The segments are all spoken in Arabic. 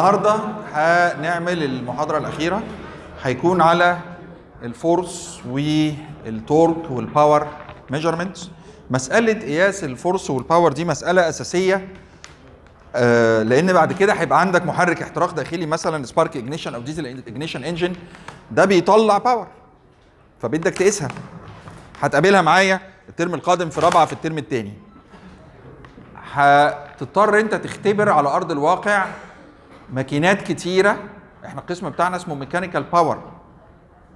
النهارده هنعمل المحاضره الاخيره هيكون على الفورس والتورك والباور ميجرمنت مساله قياس الفورس والباور دي مساله اساسيه آه، لان بعد كده هيبقى عندك محرك احتراق داخلي مثلا سبارك اجنيشن او ديزل اجنيشن انجن ده بيطلع باور فبدك تقيسها هتقابلها معايا الترم القادم في رابعه في الترم الثاني هتضطر انت تختبر على ارض الواقع ماكينات كتيره احنا القسم بتاعنا اسمه ميكانيكال باور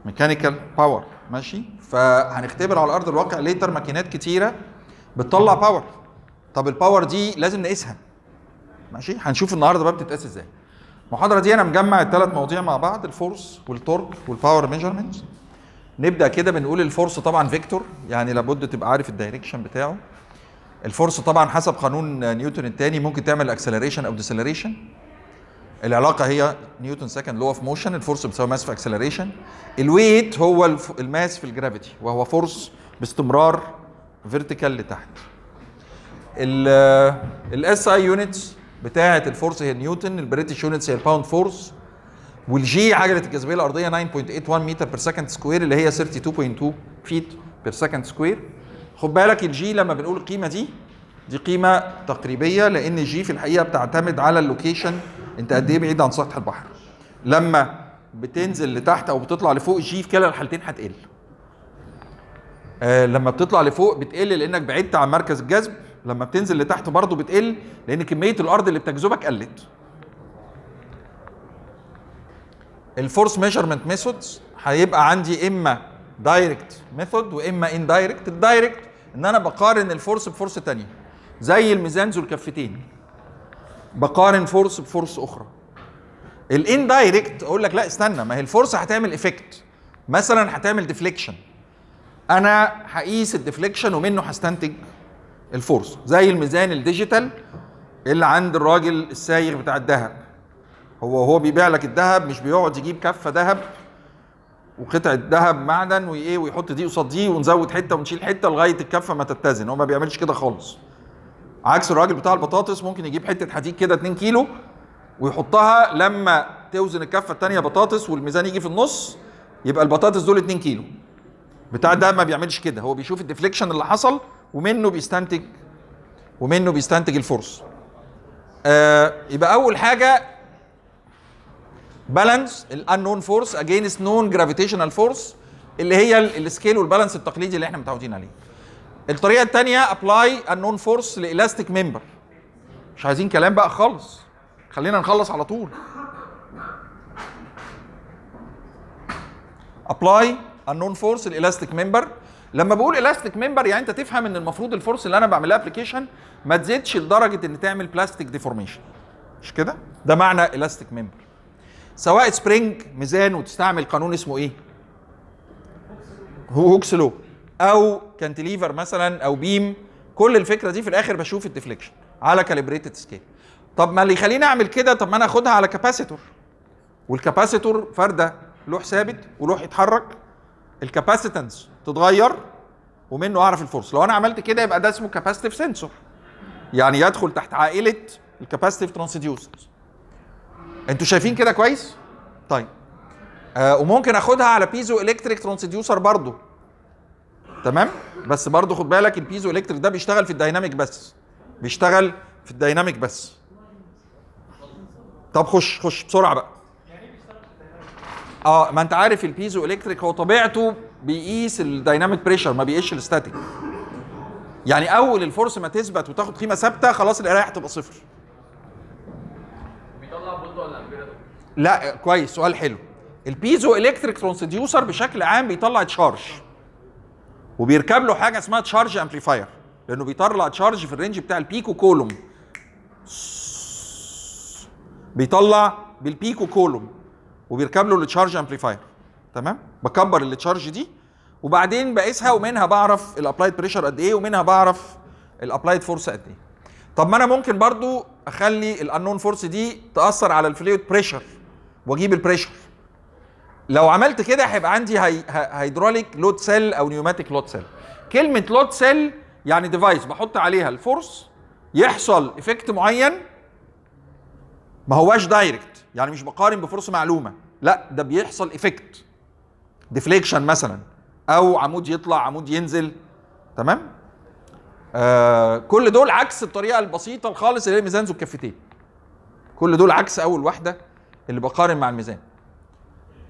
ميكانيكال باور ماشي فهنختبر على ارض الواقع ليتر ماكينات كتيره بتطلع باور طب الباور دي لازم نقيسها ماشي هنشوف النهارده بقى بتتقاس ازاي المحاضره دي انا مجمع الثلاث مواضيع مع بعض الفورس والتورك والباور ميجرمنت نبدا كده بنقول الفورس طبعا فيكتور يعني لابد تبقى عارف الدايركشن بتاعه الفورس طبعا حسب قانون نيوتن الثاني ممكن تعمل اكسلريشن او ديسلريشن العلاقه هي نيوتن سكند لو اوف موشن الفورس بتساوي ماس في اكسلريشن الويت هو الماس في الجرافيتي وهو فورس باستمرار فيرتيكال لتحت الاس اي يونتس بتاعه الفورس هي نيوتن البريتش يونتس هي الباوند فورس والجي عجله الجاذبيه الارضيه 9.81 متر بير سكند سكوير اللي هي 32.2 فيت بير سكند سكوير خد بالك الجي لما بنقول القيمه دي دي قيمه تقريبيه لان الجي في الحقيقه بتعتمد على اللوكيشن انت قد ايه بعيد عن سطح البحر لما بتنزل لتحت او بتطلع لفوق جي في كلا الحالتين هتقل آه لما بتطلع لفوق بتقل لانك بعدت عن مركز الجذب لما بتنزل لتحت برضه بتقل لان كميه الارض اللي بتجذبك قلت الفورس ميجرمنت ميثودز هيبقى عندي اما دايركت ميثود واما اندايركت الدايركت ان انا بقارن الفورس بفورس تانية زي الميزان ذو الكفتين بقارن فرص بفرص اخرى الاندايركت اقول لك لا استنى ما هي الفرصه هتعمل ايفكت مثلا هتعمل ديفليكشن انا هقيس الديفليكشن ومنه هستنتج الفرصه زي الميزان الديجيتال اللي عند الراجل السايغ بتاع الذهب هو هو بيبيع لك الذهب مش بيقعد يجيب كفه ذهب وقطعه ذهب معدن وايه ويحط دي قصاد دي ونزود حته ونشيل حته لغايه الكفه ما تتزن هو ما بيعملش كده خالص عكس الراجل بتاع البطاطس ممكن يجيب حته حديد كده 2 كيلو ويحطها لما توزن الكفه الثانيه بطاطس والميزان يجي في النص يبقى البطاطس دول 2 كيلو بتاع ده ما بيعملش كده هو بيشوف الديفليكشن اللي حصل ومنه بيستنتج ومنه بيستنتج الفورس آه يبقى اول حاجه بالانس الانون فورس اجينست نون جرافيتيشنال فورس اللي هي السكيل والبالانس التقليدي اللي احنا متعودين عليه الطريقه الثانيه ابلاي النون فورس لالاستيك ممبر مش عايزين كلام بقى خالص خلينا نخلص على طول ابلاي النون فورس الالاستيك ممبر لما بقول الاستيك ممبر يعني انت تفهم ان المفروض الفورس اللي انا بعملها ابلكيشن ما تزيدش لدرجه ان تعمل بلاستيك ديفورميشن مش كده ده معنى الاستيك ممبر سواء سبرينج ميزان وتستعمل قانون اسمه ايه هوكس لو او كانتليفر مثلا او بيم كل الفكره دي في الاخر بشوف الديفليكشن على كاليبريتد سكيل طب ما اللي يخليني اعمل كده طب ما انا اخدها على كاباسيتور والكاباسيتور فرده لوح ثابت ولوح يتحرك الكاباسيتنس تتغير ومنه اعرف الفورس لو انا عملت كده يبقى ده اسمه كاباسيتيف سنسور يعني يدخل تحت عائله الكاباسيتيف ترانسديوسرز انتوا شايفين كده كويس طيب آه وممكن اخدها على بيزو الكتريك ترانسديوسر برضه تمام بس برضو خد بالك البيزو الكتريك ده بيشتغل في الدايناميك بس بيشتغل في الدايناميك بس طب خش خش بسرعه بقى اه ما انت عارف البيزو الكتريك هو طبيعته بيقيس الدايناميك بريشر ما بيقيسش الاستاتيك يعني اول الفرصه ما تثبت وتاخد قيمه ثابته خلاص القرايه هتبقى صفر بيطلع ولا لا كويس سؤال حلو البيزو الكتريك ترانسديوسر بشكل عام بيطلع تشارج وبيركب له حاجه اسمها تشارج امبليفاير لانه بيطلع تشارج في الرينج بتاع البيكو كولوم بيطلع بالبيكو كولوم وبيركب له التشارج امبليفاير تمام بكبر التشارج دي وبعدين بقيسها ومنها بعرف الابلايد بريشر قد ايه ومنها بعرف الابلايد فورس قد ايه طب ما انا ممكن برضو اخلي الانون فورس دي تاثر على الفلويد بريشر واجيب البريشر لو عملت كده هيبقى عندي هي... هيدروليك لود سيل او نيوماتيك لود سيل كلمه لود سيل يعني ديفايس بحط عليها الفورس يحصل افكت معين ما هواش دايركت يعني مش بقارن بفرصه معلومه لا ده بيحصل افكت ديفليكشن مثلا او عمود يطلع عمود ينزل تمام آه كل دول عكس الطريقه البسيطه الخالص اللي هي ميزان ذو الكفتين كل دول عكس اول واحده اللي بقارن مع الميزان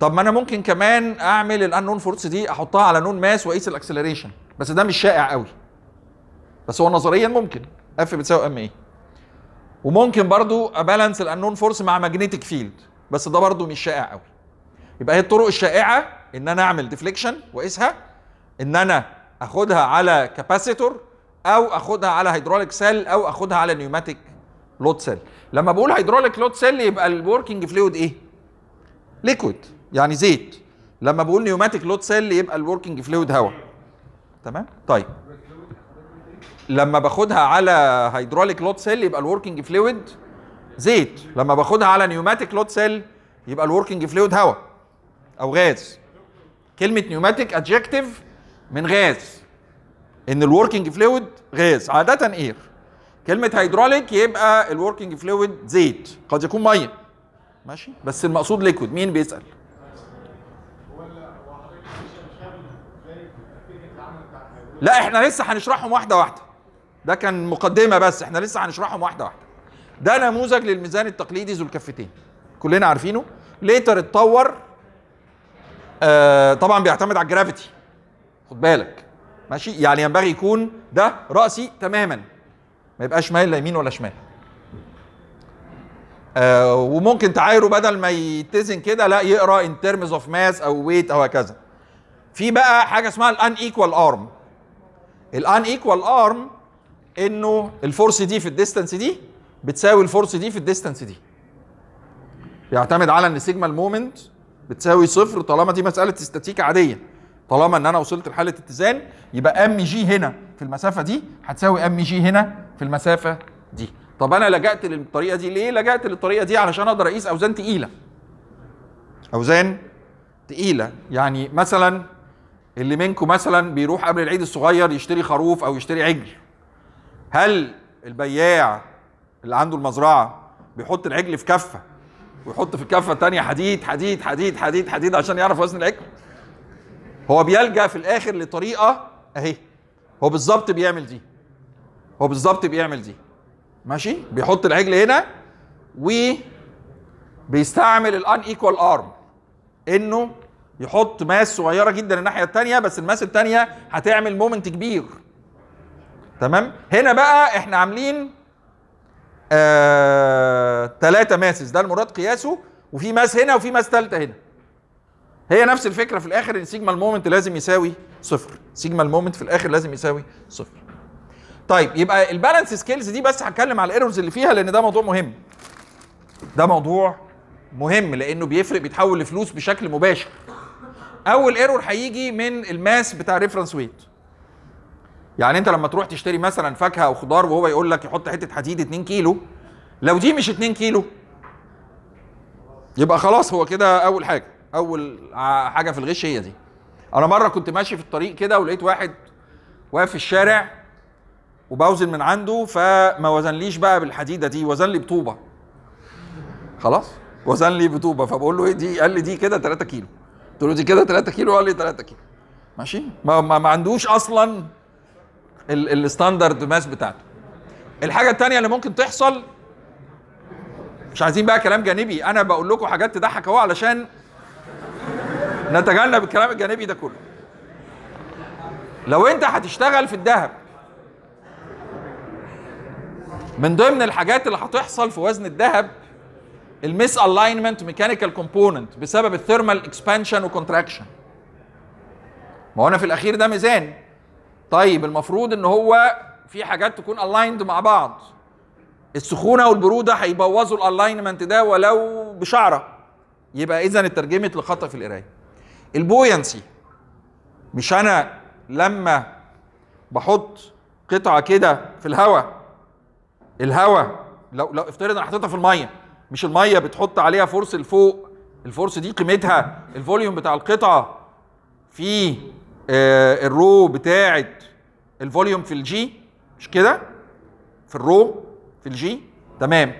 طب ما انا ممكن كمان اعمل الانون فورس دي احطها على نون ماس واقيس الاكسلريشن بس ده مش شائع قوي بس هو نظريا ممكن اف بتساوي ام ايه وممكن برضو ابالانس الانون فورس مع ماجنتيك فيلد بس ده برضو مش شائع قوي يبقى هي الطرق الشائعه ان انا اعمل ديفليكشن واقيسها ان انا اخدها على كاباسيتور او اخدها على هيدروليك سيل او اخدها على نيوماتيك لود سيل لما بقول هيدروليك لود سيل يبقى الوركينج فلويد ايه ليكويد يعني زيت لما بقول نيوماتيك لود سيل يبقى الوركينج فلويد هواء تمام طيب لما باخدها على هيدروليك لود سيل يبقى الوركينج فلويد زيت لما باخدها على نيوماتيك لود سيل يبقى الوركينج فلويد هواء او غاز كلمه نيوماتيك ادجكتيف من غاز ان الوركينج فلويد غاز عاده اير كلمه هيدروليك يبقى الوركينج فلويد زيت قد يكون ميه ماشي بس المقصود ليكويد مين بيسال لا احنا لسه هنشرحهم واحده واحده ده كان مقدمه بس احنا لسه هنشرحهم واحده واحده ده نموذج للميزان التقليدي ذو الكفتين كلنا عارفينه ليتر اتطور آه طبعا بيعتمد على الجرافيتي خد بالك ماشي يعني ينبغي يكون ده راسي تماما ما يبقاش مايل لا يمين ولا شمال آه وممكن تعايره بدل ما يتزن كده لا يقرا ان ترمز اوف ماس او ويت او هكذا في بقى حاجه اسمها الان ايكوال ارم الان ايكوال ارم انه الفورس دي في الديستانس دي بتساوي الفورس دي في الديستانس دي بيعتمد على ان سيجما المومنت بتساوي صفر طالما دي مساله استاتيكا عاديه طالما ان انا وصلت لحاله اتزان يبقى ام جي هنا في المسافه دي هتساوي ام جي هنا في المسافه دي طب انا لجأت للطريقه دي ليه لجأت للطريقه دي علشان اقدر اقيس اوزان تقيله اوزان تقيله يعني مثلا اللي منكم مثلا بيروح قبل العيد الصغير يشتري خروف او يشتري عجل هل البياع اللي عنده المزرعه بيحط العجل في كفه ويحط في الكفه الثانيه حديد حديد حديد حديد حديد عشان يعرف وزن العجل هو بيلجا في الاخر لطريقه اهي هو بالظبط بيعمل دي هو بالظبط بيعمل دي ماشي بيحط العجل هنا و بيستعمل الان ايكوال ارم انه يحط ماس صغيره جدا الناحيه الثانيه بس الماس الثانيه هتعمل مومنت كبير تمام هنا بقى احنا عاملين آه ثلاثه ماسز ده المراد قياسه وفي ماس هنا وفي ماس ثالثه هنا هي نفس الفكره في الاخر ان سيجما المومنت لازم يساوي صفر سيجما المومنت في الاخر لازم يساوي صفر طيب يبقى البالانس سكيلز دي بس هتكلم على الايرورز اللي فيها لان ده موضوع مهم ده موضوع مهم لانه بيفرق بيتحول لفلوس بشكل مباشر اول ايرور هيجي من الماس بتاع ريفرنس ويت يعني انت لما تروح تشتري مثلا فاكهه او خضار وهو يقول لك يحط حته حديد 2 كيلو لو دي مش 2 كيلو يبقى خلاص هو كده اول حاجه اول حاجه في الغش هي دي انا مره كنت ماشي في الطريق كده ولقيت واحد واقف في الشارع وبوزن من عنده فما وزنليش بقى بالحديده دي وزن لي بطوبه خلاص وزن لي بطوبه فبقول له ايه دي قال لي دي كده 3 كيلو تقول له دي كده 3 كيلو قال لي 3 كيلو ماشي ما, ما, ما عندوش اصلا الستاندرد ماس بتاعته الحاجه الثانيه اللي ممكن تحصل مش عايزين بقى كلام جانبي انا بقول لكم حاجات تضحك اهو علشان نتجنب الكلام الجانبي ده كله لو انت هتشتغل في الذهب من ضمن الحاجات اللي هتحصل في وزن الذهب الميس الاينمنت ميكانيكال كومبوننت بسبب الثيرمال اكسبانشن وكونتراكشن ما هو انا في الاخير ده ميزان طيب المفروض ان هو في حاجات تكون الايند مع بعض السخونه والبروده هيبوظوا الالاينمنت ده ولو بشعره يبقى اذا اترجمت لخطا في القرايه البوينسي مش انا لما بحط قطعه كده في الهواء الهواء لو لو افترض انا حطيتها في الميه مش الميه بتحط عليها فورس لفوق الفورس دي قيمتها الفوليوم بتاع القطعه في آه الرو بتاعه الفوليوم في الجي مش كده في الرو في الجي تمام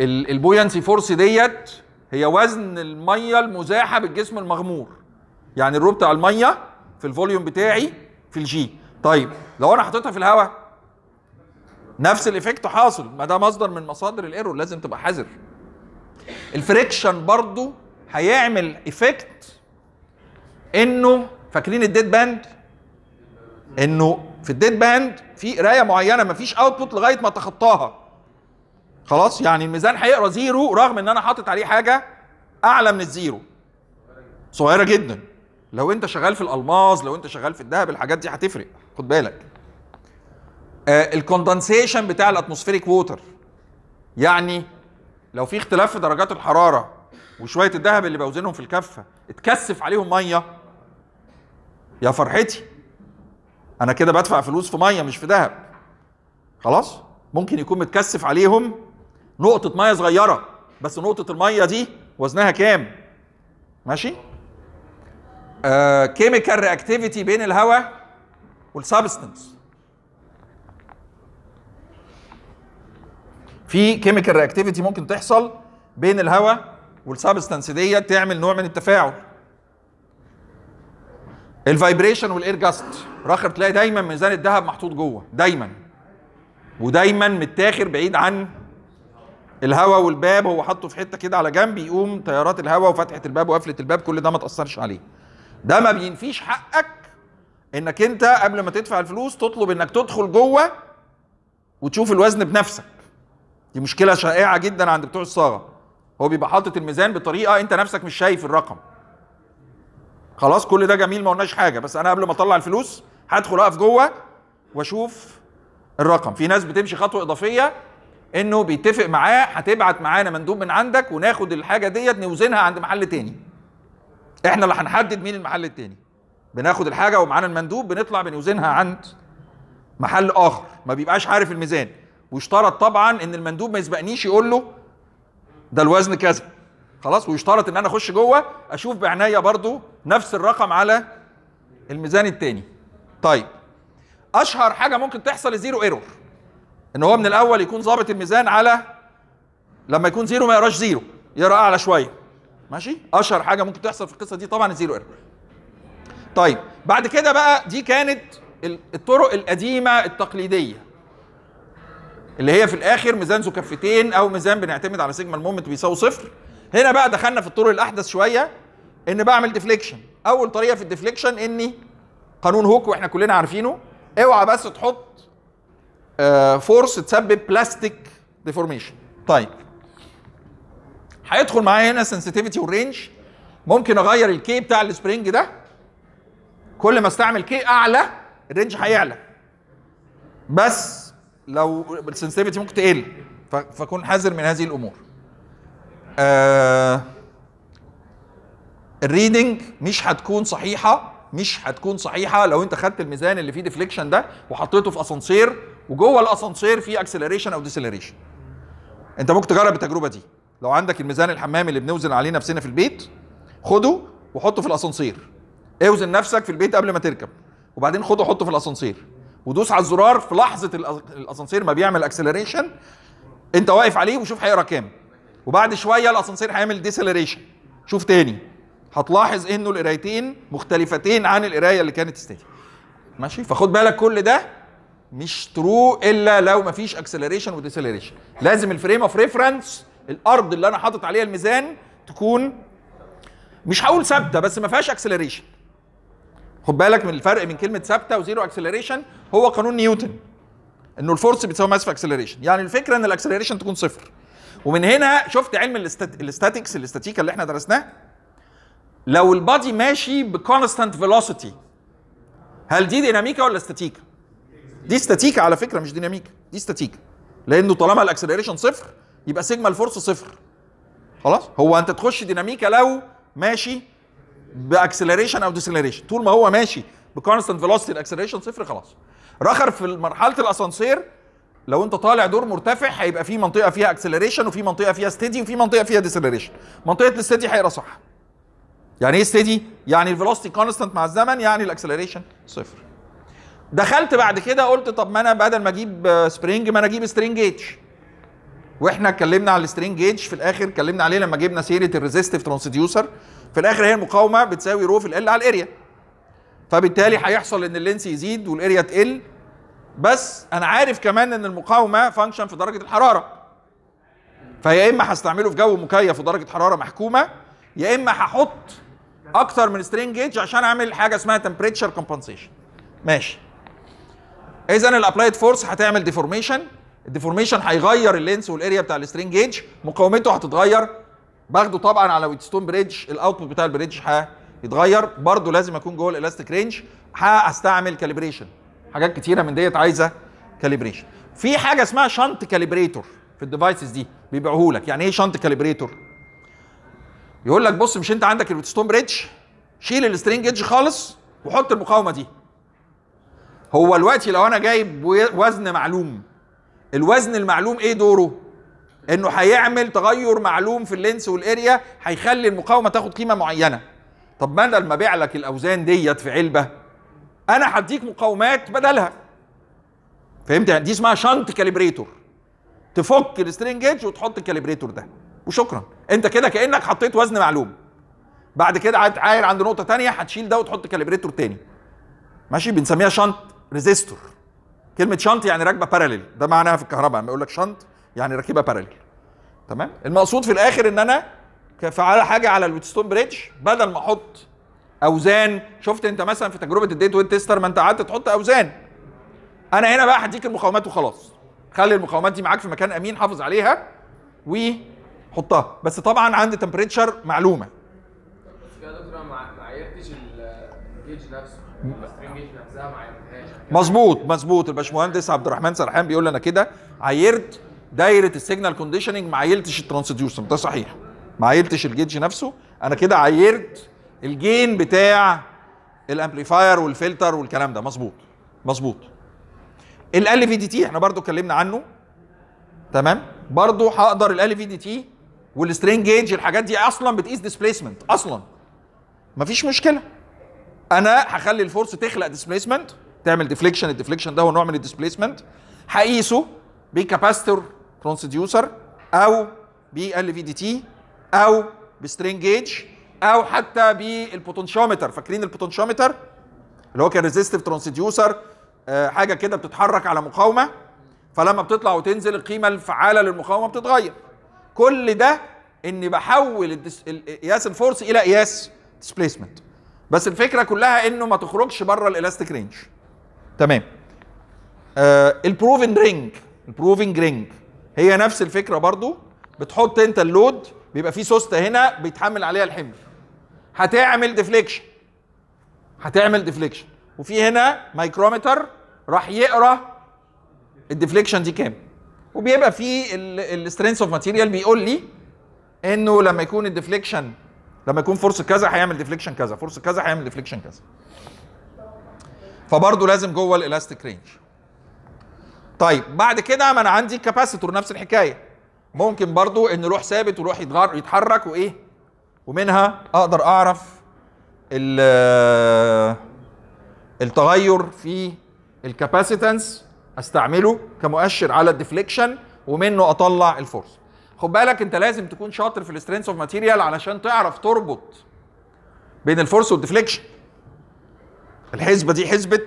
البوينسي فورس ديت هي وزن الميه المزاحه بالجسم المغمور يعني الرو بتاع الميه في الفوليوم بتاعي في الجي طيب لو انا حطيتها في الهواء نفس الايفكت حاصل ما ده مصدر من مصادر الايرور لازم تبقى حذر الفريكشن برضو هيعمل ايفكت انه فاكرين الديد باند انه في الديد باند في قرايه معينه مفيش اوتبوت لغايه ما تخطاها خلاص يعني الميزان هيقرا زيرو رغم ان انا حاطط عليه حاجه اعلى من الزيرو صغيره جدا لو انت شغال في الالماس لو انت شغال في الذهب الحاجات دي هتفرق خد بالك آه، الكوندنسيشن بتاع الاتموسفيريك ووتر يعني لو في اختلاف في درجات الحراره وشويه الذهب اللي بوزنهم في الكفه اتكثف عليهم ميه يا فرحتي انا كده بدفع فلوس في ميه مش في ذهب خلاص ممكن يكون متكثف عليهم نقطه ميه صغيره بس نقطه الميه دي وزنها كام ماشي كيميكال آه، رياكتيفيتي بين الهواء والسبستنس في كيميكال رياكتيفيتي ممكن تحصل بين الهواء والسابستانس دي تعمل نوع من التفاعل الفايبريشن والاير جاست راخر تلاقي دايما ميزان الذهب محطوط جوه دايما ودايما متاخر بعيد عن الهواء والباب هو حاطه في حته كده على جنب يقوم تيارات الهواء وفتحه الباب وقفله الباب كل ده ما تاثرش عليه ده ما بينفيش حقك انك انت قبل ما تدفع الفلوس تطلب انك تدخل جوه وتشوف الوزن بنفسك دي مشكله شائعه جدا عند بتوع الصاغه هو بيبقى حاطط الميزان بطريقه انت نفسك مش شايف الرقم خلاص كل ده جميل ما قلناش حاجه بس انا قبل ما اطلع الفلوس هدخل اقف جوه واشوف الرقم في ناس بتمشي خطوه اضافيه انه بيتفق معاه هتبعت معانا مندوب من عندك وناخد الحاجه ديت نوزنها عند محل تاني احنا اللي هنحدد مين المحل التاني بناخد الحاجه ومعانا المندوب بنطلع بنوزنها عند محل اخر ما بيبقاش عارف الميزان ويشترط طبعا ان المندوب ما يسبقنيش يقول له ده الوزن كذا خلاص ويشترط ان انا اخش جوه اشوف بعنايه برضو نفس الرقم على الميزان التاني طيب اشهر حاجه ممكن تحصل الزيرو ايرور ان هو من الاول يكون ظابط الميزان على لما يكون زيرو ما يقراش زيرو يقرا اعلى شويه ماشي اشهر حاجه ممكن تحصل في القصه دي طبعا الزيرو ايرور طيب بعد كده بقى دي كانت الطرق القديمه التقليديه اللي هي في الاخر ميزان ذو كفتين او ميزان بنعتمد على سيجما المومنت بيساوي صفر هنا بقى دخلنا في الطرق الاحدث شويه ان بعمل ديفليكشن اول طريقه في الديفليكشن اني قانون هوك واحنا كلنا عارفينه اوعى بس تحط فورس آه، تسبب بلاستيك ديفورميشن طيب هيدخل معايا هنا سنسيتيفيتي والرينج ممكن اغير الكي بتاع السبرينج ده كل ما استعمل كي اعلى الرينج هيعلى بس لو السنسيتيفيتي ممكن تقل فكون حذر من هذه الامور آه الريدنج مش هتكون صحيحه مش هتكون صحيحه لو انت خدت الميزان اللي فيه ديفليكشن ده وحطيته في اسانسير وجوه الاسانسير فيه اكسلريشن او ديسلريشن انت ممكن تجرب التجربه دي لو عندك الميزان الحمامي اللي بنوزن عليه نفسنا في البيت خده وحطه في الاسانسير اوزن نفسك في البيت قبل ما تركب وبعدين خده وحطه في الاسانسير ودوس على الزرار في لحظه الاسانسير ما بيعمل اكسلريشن انت واقف عليه وشوف هيقرا كام وبعد شويه الاسانسير هيعمل ديسلريشن شوف تاني هتلاحظ انه القرايتين مختلفتين عن القرايه اللي كانت ستاتيك ماشي فخد بالك كل ده مش ترو الا لو مفيش اكسلريشن وديسلريشن لازم الفريم اوف ريفرنس الارض اللي انا حاطط عليها الميزان تكون مش هقول ثابته بس ما فيهاش اكسلريشن خد بالك من الفرق بين كلمه ثابته وزيرو اكسلريشن هو قانون نيوتن انه الفورس بتساوي ماس في اكسلريشن يعني الفكره ان الاكسلريشن تكون صفر ومن هنا شفت علم الاستاتيكس الاستاتيكا اللي احنا درسناه لو البادي ماشي بكونستانت فيلوسيتي هل دي ديناميكا ولا استاتيكا دي استاتيكا على فكره مش ديناميكا دي استاتيكا لانه طالما الاكسلريشن صفر يبقى سيجما الفورس صفر خلاص هو انت تخش ديناميكا لو ماشي باكسلريشن او ديسلريشن طول ما هو ماشي بكونستنت فيلوسيتي الاكسلريشن صفر خلاص رخر في مرحله الاسانسير لو انت طالع دور مرتفع هيبقى في منطقه فيها اكسلريشن وفي منطقه فيها ستيدي وفي منطقه فيها ديسلريشن منطقه الستيدي هيبقى صح يعني ايه ستيدي يعني الفيلوسيتي كونستنت مع الزمن يعني الاكسلريشن صفر دخلت بعد كده قلت طب ما انا بدل ما اجيب سبرينج ما انا اجيب سترينج جيج واحنا اتكلمنا على السترينج جيج في الاخر اتكلمنا عليه لما جبنا سيره الريزيستيف ترانسديوسر في الاخر هي المقاومه بتساوي رو في ال على الاريا فبالتالي هيحصل ان اللينس يزيد والاريا تقل بس انا عارف كمان ان المقاومه فانكشن في درجه الحراره فيا اما هستعمله في جو مكيف ودرجه حراره محكومه يا اما هحط اكتر من سترينج جيج عشان اعمل حاجه اسمها تمبريتشر كومبنسيشن ماشي اذا الابلايد فورس هتعمل ديفورميشن الديفورميشن هيغير اللينس والاريا بتاع السترينج جيج مقاومته هتتغير باخده طبعا على ويتستون بريدج الاوتبوت بتاع البريدج هيتغير برضه لازم اكون جوه الالاستيك رينج هستعمل كاليبريشن حاجات كتيره من ديت عايزه كاليبريشن في حاجه اسمها شنط كاليبريتور في الديفايسز دي بيبيعوه لك يعني ايه شنط كاليبريتور يقول لك بص مش انت عندك الويتستون بريدج شيل السترينج ايدج خالص وحط المقاومه دي هو دلوقتي لو انا جايب وزن معلوم الوزن المعلوم ايه دوره انه هيعمل تغير معلوم في اللينس والاريا هيخلي المقاومه تاخد قيمه معينه طب بدل ما ابيع لك الاوزان ديت في علبه انا هديك مقاومات بدلها فهمت يعني دي اسمها شنط كاليبريتور تفك السترينج ايدج وتحط الكاليبريتور ده وشكرا انت كده كانك حطيت وزن معلوم بعد كده هتعاير عند نقطه تانية هتشيل ده وتحط كاليبريتور تاني ماشي بنسميها شنط ريزيستور كلمه شنط يعني راكبه بارلل ده معناها في الكهرباء لما يقول لك شنط يعني راكبها بارلل تمام المقصود في الاخر ان انا فعل حاجه على الويتستون بريدج بدل ما احط اوزان شفت انت مثلا في تجربه الديت ويت تيستر ما انت قعدت تحط اوزان انا هنا بقى هديك المقاومات وخلاص خلي المقاومات دي معاك في مكان امين حافظ عليها وحطها بس طبعا عند تمبريتشر معلومه كده دكتور ما الجيج نفسه مظبوط مظبوط الباشمهندس عبد الرحمن سرحان بيقول لي انا كده عيرت دايره السيجنال كونديشننج ما عيلتش الترانسديوسر ده صحيح ما عيلتش الجيج نفسه انا كده عيرت الجين بتاع الامبليفاير والفلتر والكلام ده مظبوط مظبوط ال في دي تي احنا برضو اتكلمنا عنه تمام برضو هقدر ال في دي تي والسترين جيج الحاجات دي اصلا بتقيس ديسبيسمنت اصلا مفيش مشكله انا هخلي الفورس تخلق ديسبيسمنت تعمل ديفليكشن الديفليكشن ده هو نوع من الديسبيسمنت هقيسه بكاباستور ترانسديوسر او بال في دي تي او بسترين جيج او حتى بالبوتنشيومتر فاكرين البوتنشيومتر اللي هو كان ريزيستيف ترانسديوسر آه، حاجه كده بتتحرك على مقاومه فلما بتطلع وتنزل القيمه الفعاله للمقاومه بتتغير كل ده اني بحول قياس الفورس الى قياس ديسبيسمنت بس الفكره كلها انه ما تخرجش بره الالاستيك رينج تمام آه البروفن رينج البروفنج رينج هي نفس الفكره برضو بتحط انت اللود بيبقى في سوسته هنا بيتحمل عليها الحمل هتعمل ديفليكشن هتعمل ديفليكشن وفي هنا مايكرومتر راح يقرا الديفليكشن دي كام وبيبقى في السترينث اوف ماتيريال بيقول لي انه لما يكون الديفليكشن لما يكون فرصه كذا هيعمل ديفليكشن كذا فرصه كذا هيعمل ديفليكشن كذا فبرضه لازم جوه الالاستيك رينج طيب بعد كده ما انا عندي الكاباسيتور نفس الحكايه ممكن برضو ان روح ثابت وروح يتغير يتحرك وايه ومنها اقدر اعرف آه، التغير في الكاباسيتنس استعمله كمؤشر على الديفليكشن ومنه اطلع الفورس خد بالك انت لازم تكون شاطر في السترينث اوف ماتيريال علشان تعرف تربط بين الفورس والديفليكشن الحسبه دي حسبه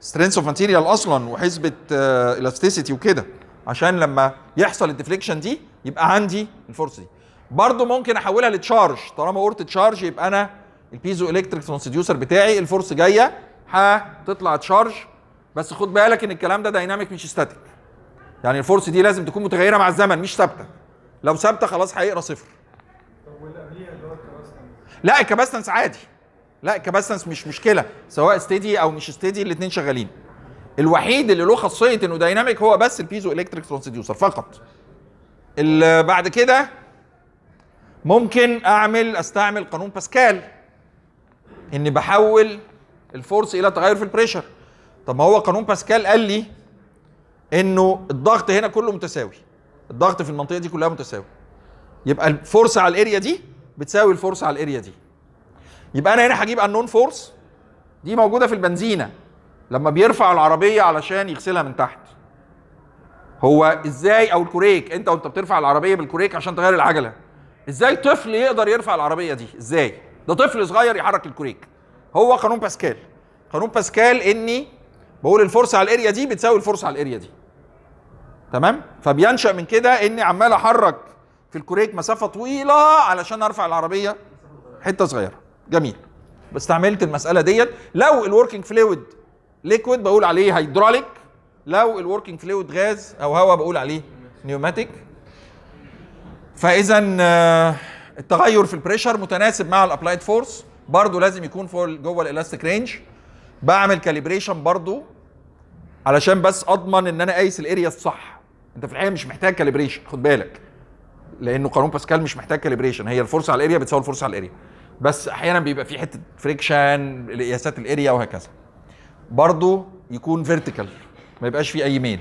سترينث اوف ماتيريال اصلا وحسبه آه, الاستيسيتي وكده عشان لما يحصل الديفليكشن دي يبقى عندي الفورس دي برضه ممكن احولها لتشارج طالما قلت تشارج يبقى انا البيزو الكتريك ترانسديوسر بتاعي الفورس جايه هتطلع تشارج بس خد بالك ان الكلام ده دايناميك مش ستاتيك يعني الفورس دي لازم تكون متغيره مع الزمن مش ثابته لو ثابته خلاص هيقرا صفر لا الكباستنس عادي لا كباستنس مش مشكله سواء ستيدي او مش ستيدي الاثنين شغالين الوحيد اللي له خاصيه انه دايناميك هو بس البيزو الكتريك ترانسديوسر فقط اللي بعد كده ممكن اعمل استعمل قانون باسكال اني بحول الفورس الى تغير في البريشر طب ما هو قانون باسكال قال لي انه الضغط هنا كله متساوي الضغط في المنطقه دي كلها متساوي يبقى الفورس على الاريا دي بتساوي الفورس على الاريا دي يبقى انا هنا هجيب انون فورس دي موجوده في البنزينه لما بيرفع العربيه علشان يغسلها من تحت هو ازاي او الكوريك انت وانت بترفع العربيه بالكوريك عشان تغير العجله ازاي طفل يقدر يرفع العربيه دي ازاي ده طفل صغير يحرك الكوريك هو قانون باسكال قانون باسكال اني بقول الفرصة على الاريا دي بتساوي الفرصة على الاريا دي تمام فبينشا من كده اني عمال احرك في الكوريك مسافه طويله علشان ارفع العربيه حته صغيره جميل استعملت المساله ديت لو الوركينج فلويد ليكويد بقول عليه هيدروليك لو الوركينج فلويد غاز او هواء بقول عليه نيوماتيك فاذا آه، التغير في البريشر متناسب مع الابلايد فورس برضو لازم يكون فوق جوه الالاستيك رينج بعمل كاليبريشن برضو علشان بس اضمن ان انا قايس الاريا الصح انت في الحقيقه مش محتاج كاليبريشن خد بالك لانه قانون باسكال مش محتاج كاليبريشن هي الفرصه على الاريا بتساوي الفرصه على الاريا بس احيانا بيبقى في حته فريكشن قياسات الاريا وهكذا برضو يكون فيرتيكال ما يبقاش فيه اي ميل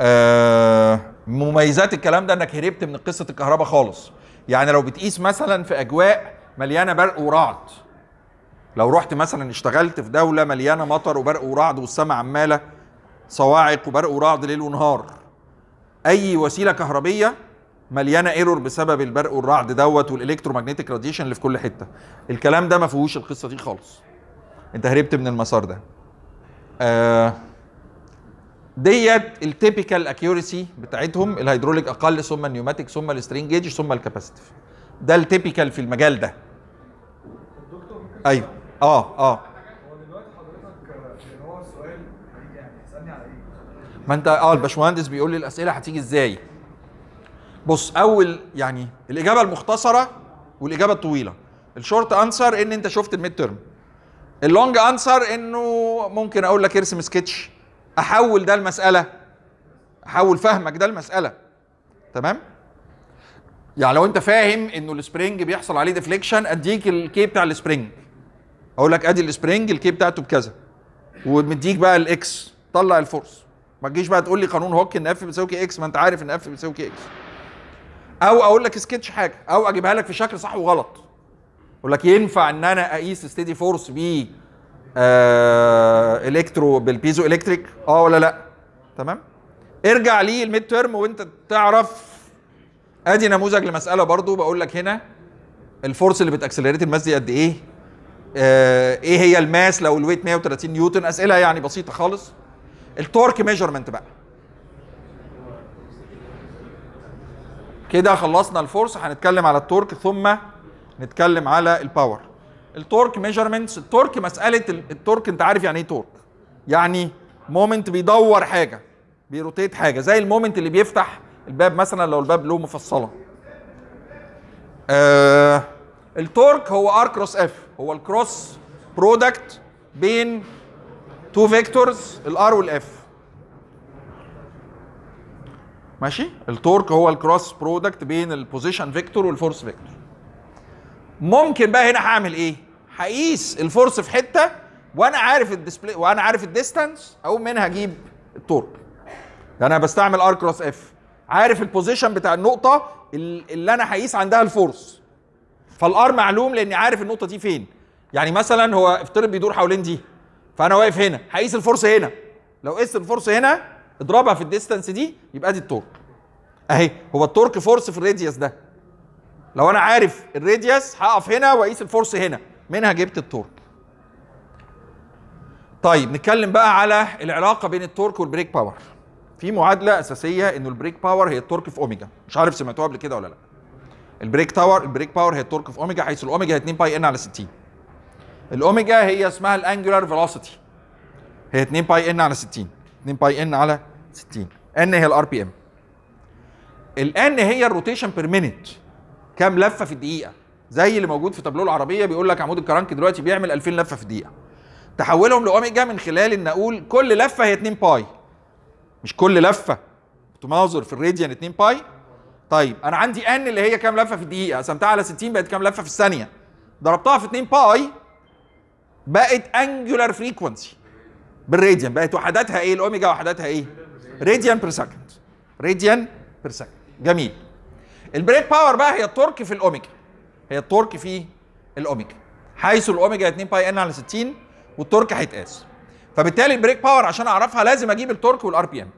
آه مميزات الكلام ده انك هربت من قصه الكهرباء خالص يعني لو بتقيس مثلا في اجواء مليانه برق ورعد لو رحت مثلا اشتغلت في دوله مليانه مطر وبرق ورعد والسماء عماله صواعق وبرق ورعد ليل ونهار اي وسيله كهربيه مليانه ايرور بسبب البرق والرعد دوت والالكترومagnetic راديشن اللي في كل حته الكلام ده ما فيهوش القصه دي خالص انت هربت من المسار ده آه ديت التيبيكال اكيورسي بتاعتهم الهيدروليك اقل ثم النيوماتيك ثم السترينج جيج ثم الكاباسيتيف ده التيبيكال في المجال ده ايوه اه اه ما انت اه الباشمهندس بيقول لي الاسئله هتيجي ازاي بص اول يعني الاجابه المختصره والاجابه الطويله الشورت انسر ان انت شفت الميد ترم اللونج انسر انه ممكن اقول لك ارسم سكتش احول ده المساله احول فهمك ده المساله تمام يعني لو انت فاهم انه السبرينج بيحصل عليه ديفليكشن اديك الكي بتاع السبرينج اقول لك ادي السبرينج الكي بتاعته بكذا ومديك بقى الاكس طلع الفورس ما تجيش بقى تقول لي قانون هوك ان اف بتساوي كي اكس ما انت عارف ان اف بتساوي كي اكس او اقول لك سكتش حاجه او اجيبها لك في شكل صح وغلط اقول لك ينفع ان انا اقيس ستيدي فورس ب آه الكترو بالبيزو الكتريك اه ولا لا تمام ارجع لي الميد تيرم وانت تعرف ادي نموذج لمساله برضو بقول لك هنا الفورس اللي بتاكسلريت الماس دي قد ايه آه ايه هي الماس لو الويت 130 نيوتن اسئله يعني بسيطه خالص التورك ميجرمنت بقى كده خلصنا الفورس هنتكلم على التورك ثم نتكلم على الباور التورك ميجرمنتس التورك مساله التورك انت عارف يعني ايه تورك يعني مومنت بيدور حاجه بيروتيت حاجه زي المومنت اللي بيفتح الباب مثلا لو الباب له مفصله آه التورك هو ار كروس اف هو الكروس برودكت بين تو فيكتورز الار والاف ماشي التورك هو الكروس برودكت بين البوزيشن فيكتور والفورس فيكتور ممكن بقى هنا هعمل ايه هقيس الفورس في حته وانا عارف الديسبلاي وانا عارف الديستانس اقوم منها اجيب التورك يعني انا بستعمل ار كروس اف عارف البوزيشن بتاع النقطه اللي انا هقيس عندها الفورس فالار معلوم لاني عارف النقطه دي فين يعني مثلا هو افترض بيدور حوالين دي فانا واقف هنا هقيس الفورس هنا لو قست الفورس هنا اضربها في الديستانس دي يبقى دي التورك اهي هو التورك فورس في الراديوس ده لو انا عارف الراديوس هقف هنا واقيس الفورس هنا منها جبت التورك طيب نتكلم بقى على العلاقه بين التورك والبريك باور في معادله اساسيه انه البريك باور هي التورك في اوميجا مش عارف سمعتوها قبل كده ولا لا البريك تاور البريك باور هي التورك في اوميجا حيث الاوميجا هي 2 باي ان على 60 الاوميجا هي اسمها الانجولار فيلوسيتي هي 2 باي ان على 60 2 باي ان على 60 ان هي الار بي ام الان هي الروتيشن بير مينيت كام لفه في الدقيقه زي اللي موجود في تابلوه العربيه بيقول لك عمود الكرنك دلوقتي بيعمل 2000 لفه في الدقيقه تحولهم لاوميجا من خلال ان اقول كل لفه هي 2 باي مش كل لفه تناظر في الراديان 2 باي طيب انا عندي ان اللي هي كام لفه في الدقيقه قسمتها على 60 بقت كام لفه في الثانيه ضربتها في 2 باي بقت انجولار فريكونسي بالراديان بقت وحداتها ايه الاوميجا وحداتها ايه راديان بير سكند راديان بير سكند جميل البريك باور بقى هي التورك في الاوميجا هي التورك في الاوميجا حيث الاوميجا 2 باي ان على 60 والتورك هيتقاس فبالتالي البريك باور عشان اعرفها لازم اجيب التورك والار بي ام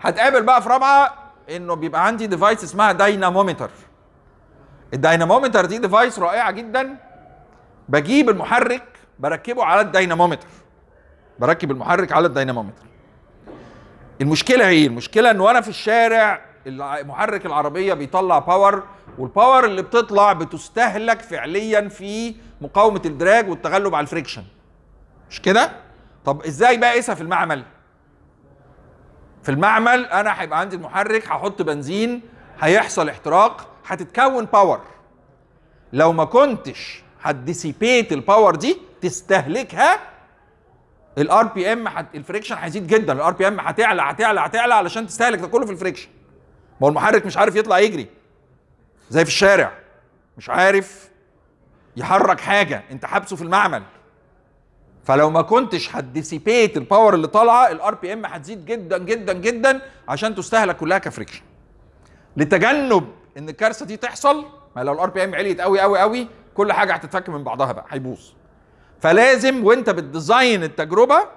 هتقابل بقى في رابعه انه بيبقى عندي ديفايس اسمها داينامومتر الداينامومتر دي ديفايس رائعه جدا بجيب المحرك بركبه على الداينامومتر بركب المحرك على الداينامومتر المشكله ايه المشكله ان وانا في الشارع محرك العربيه بيطلع باور والباور اللي بتطلع بتستهلك فعليا في مقاومه الدراج والتغلب على الفريكشن مش كده طب ازاي بقى اقيسها في المعمل في المعمل انا هيبقى عندي المحرك هحط بنزين هيحصل احتراق هتتكون باور لو ما كنتش هتديسيبيت الباور دي تستهلكها الار بي ام الفريكشن هيزيد جدا الار بي ام هتعلى هتعلى هتعلى علشان تستهلك ده كله في الفريكشن ما هو المحرك مش عارف يطلع يجري زي في الشارع مش عارف يحرك حاجه انت حابسه في المعمل فلو ما كنتش هتديسيبيت الباور اللي طالعه الار بي ام هتزيد جدا جدا جدا عشان تستهلك كلها كفريكشن لتجنب ان الكارثه دي تحصل ما لو الار بي ام عليت قوي قوي قوي كل حاجه هتتفك من بعضها بقى هيبوظ فلازم وانت بتديزاين التجربه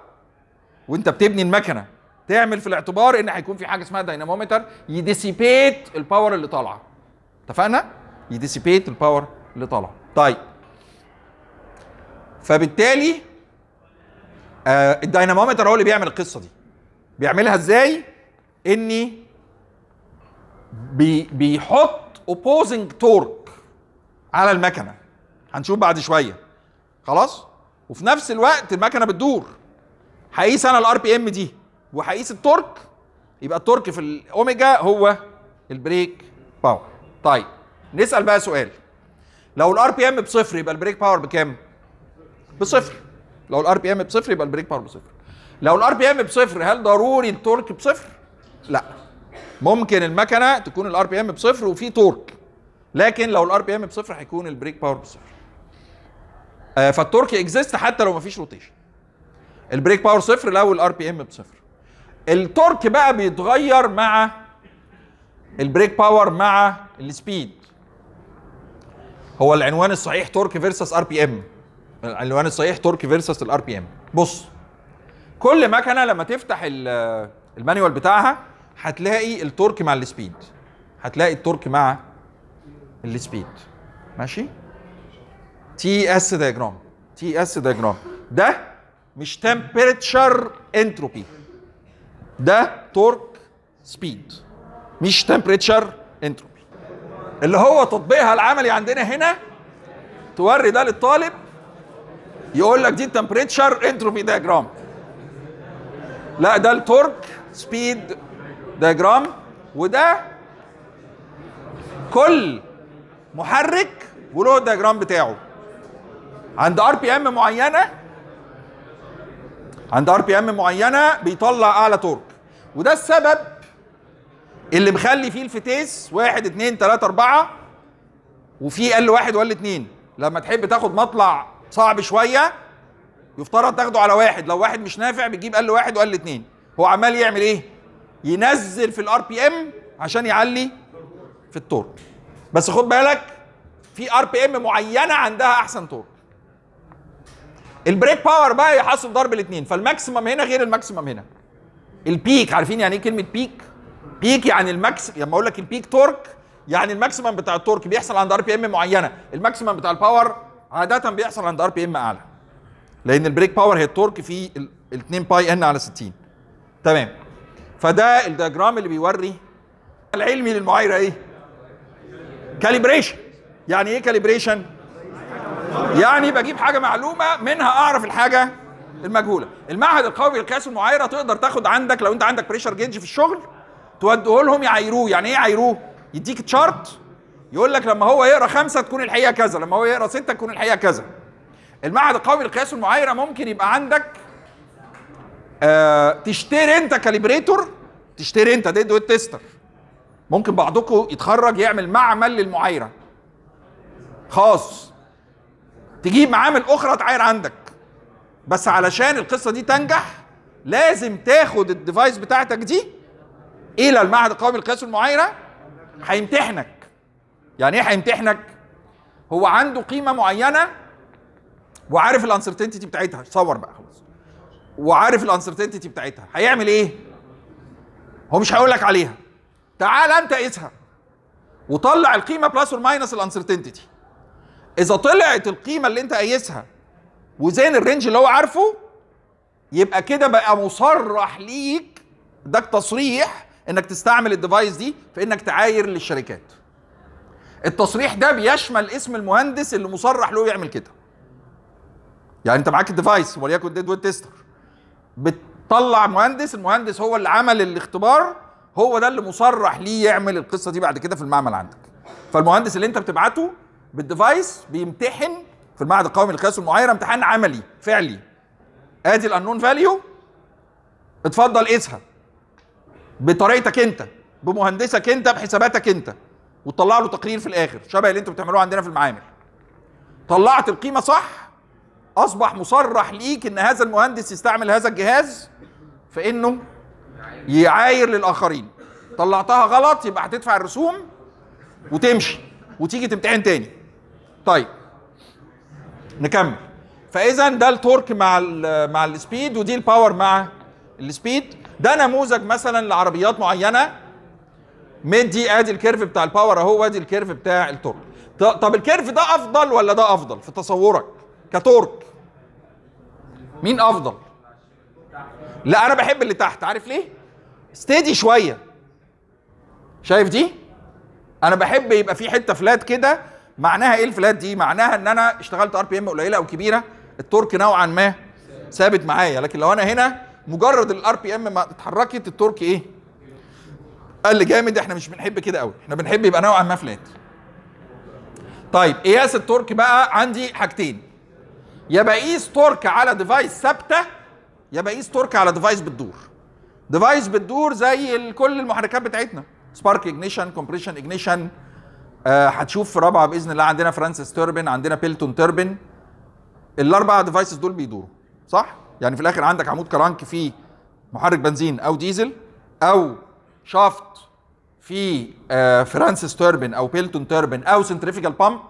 وانت بتبني المكنه تعمل في الاعتبار ان هيكون في حاجه اسمها داينامومتر يديسيبيت الباور اللي طالعه اتفقنا يديسيبيت الباور اللي طالعه طيب فبالتالي الدينامومتر آه، الداينامومتر هو اللي بيعمل القصه دي بيعملها ازاي اني بي بيحط اوبوزنج تورك على المكنه هنشوف بعد شويه خلاص وفي نفس الوقت المكنه بتدور هقيس انا الار بي ام دي وهقيس التورك يبقى التورك في الاوميجا هو البريك باور طيب نسال بقى سؤال لو الار بي ام بصفر يبقى البريك باور بكام بصفر لو الار بي ام بصفر يبقى البريك باور بصفر لو الار بي ام بصفر هل ضروري التورك بصفر لا ممكن المكنه تكون الار بي ام بصفر وفي تورك لكن لو الار بي ام بصفر هيكون البريك باور بصفر آه، فالتورك اكزيست حتى لو ما فيش روتيشن البريك باور صفر لو الار بي ام بصفر التورك بقى بيتغير مع البريك باور مع السبيد هو العنوان الصحيح تورك فيرسس ار بي ام العنوان الصحيح تورك فيرسس الار بي ام بص كل مكنه لما تفتح آه، المانيوال بتاعها هتلاقي التورك مع السبيد هتلاقي التورك مع السبيد ماشي تي اس دايجرام تي اس دايجرام ده مش تمبريتشر انتروبي ده تورك سبيد مش تمبريتشر انتروبي اللي هو تطبيقها العملي عندنا هنا توري ده للطالب يقول لك دي تمبريتشر انتروبي دايجرام لا ده التورك سبيد دايجرام وده كل محرك وله الدياجرام بتاعه عند ار بي ام معينه عند ار بي ام معينه بيطلع اعلى تورك وده السبب اللي مخلي فيه الفتيس واحد اتنين تلاته اربعه وفي ال واحد وال اتنين لما تحب تاخد مطلع صعب شويه يفترض تاخده على واحد لو واحد مش نافع بتجيب ال واحد وال اتنين هو عمال يعمل ايه؟ ينزل في الار بي ام عشان يعلي في التورك بس خد بالك في ار بي ام معينه عندها احسن تورك البريك باور بقى يحصل ضرب الاثنين فالماكسيمم هنا غير الماكسيمم هنا البيك عارفين يعني ايه كلمه بيك بيك يعني الماكس لما يعني اقول لك البيك تورك يعني الماكسيمم بتاع التورك بيحصل عند ار بي ام معينه الماكسيمم بتاع الباور عاده بيحصل عند ار بي ام اعلى لان البريك باور هي التورك في 2 باي ان على 60 تمام فده الدياجرام اللي بيوري العلمي للمعايره ايه كاليبريشن يعني ايه كاليبريشن يعني بجيب حاجه معلومه منها اعرف الحاجه المجهوله المعهد القومي للقياس المعايره تقدر تاخد عندك لو انت عندك بريشر جينج في الشغل توديه لهم يعايروه يعني ايه يعايروه يديك تشارت يقول لك لما هو يقرا خمسه تكون الحقيقه كذا لما هو يقرا سته تكون الحقيقه كذا المعهد القومي للقياس المعايره ممكن يبقى عندك آه تشتري انت كاليبريتور تشتري انت ديد تيستر ممكن بعضكم يتخرج يعمل معمل للمعايره خاص تجيب عامل اخرى تعاير عندك بس علشان القصه دي تنجح لازم تاخد الديفايس بتاعتك دي الى المعهد القومي للقياس والمعايره هيمتحنك يعني ايه هيمتحنك هو عنده قيمه معينه وعارف الانسرتينتي بتاعتها صور بقى خلاص وعارف الانسرتينتي بتاعتها هيعمل ايه هو مش هيقول لك عليها تعال انت قيسها وطلع القيمه بلس والماينس الانسرتينتي اذا طلعت القيمه اللي انت قايسها وزين الرينج اللي هو عارفه يبقى كده بقى مصرح ليك ده تصريح انك تستعمل الديفايس دي في انك تعاير للشركات التصريح ده بيشمل اسم المهندس اللي مصرح له يعمل كده يعني انت معاك الديفايس وليكن ديد ويت تيستر بتطلع مهندس المهندس هو اللي عمل الاختبار هو ده اللي مصرح ليه يعمل القصه دي بعد كده في المعمل عندك فالمهندس اللي انت بتبعته بالديفايس بيمتحن في المعهد القومي للقياس والمعايره امتحان عملي فعلي ادي الانون فاليو اتفضل قيسها بطريقتك انت بمهندسك انت بحساباتك انت وتطلع له تقرير في الاخر شبه اللي انتوا بتعملوه عندنا في المعامل طلعت القيمه صح اصبح مصرح ليك ان هذا المهندس يستعمل هذا الجهاز فانه يعاير للاخرين طلعتها غلط يبقى هتدفع الرسوم وتمشي وتيجي تمتحن تاني طيب نكمل فاذا ده التورك مع الـ مع السبيد ودي الباور مع السبيد ده نموذج مثلا لعربيات معينه مدي ادي الكيرف بتاع الباور اهو وادي الكيرف بتاع التورك طب الكيرف ده افضل ولا ده افضل في تصورك كتورك مين افضل لا انا بحب اللي تحت عارف ليه ستيدي شويه شايف دي انا بحب يبقى في حته فلات كده معناها ايه الفلات دي معناها ان انا اشتغلت ار بي ام قليله او كبيره التورك نوعا ما ثابت معايا لكن لو انا هنا مجرد الار بي ام ما اتحركت التورك ايه قال جامد احنا مش بنحب كده قوي احنا بنحب يبقى نوعا ما فلات طيب قياس التورك بقى عندي حاجتين يا بقيس تورك على ديفايس ثابته يا بقيس تورك على ديفايس بتدور ديفايس بتدور زي كل المحركات بتاعتنا سبارك اجنيشن كومبريشن اجنيشن آه، هتشوف في رابعه باذن الله عندنا فرانسيس توربن عندنا بيلتون توربن الاربع ديفايسز دول بيدوروا صح يعني في الاخر عندك عمود كرانك فيه محرك بنزين او ديزل او شافت في آه، فرانسيس توربن او بيلتون توربن او سنترفيجال بامب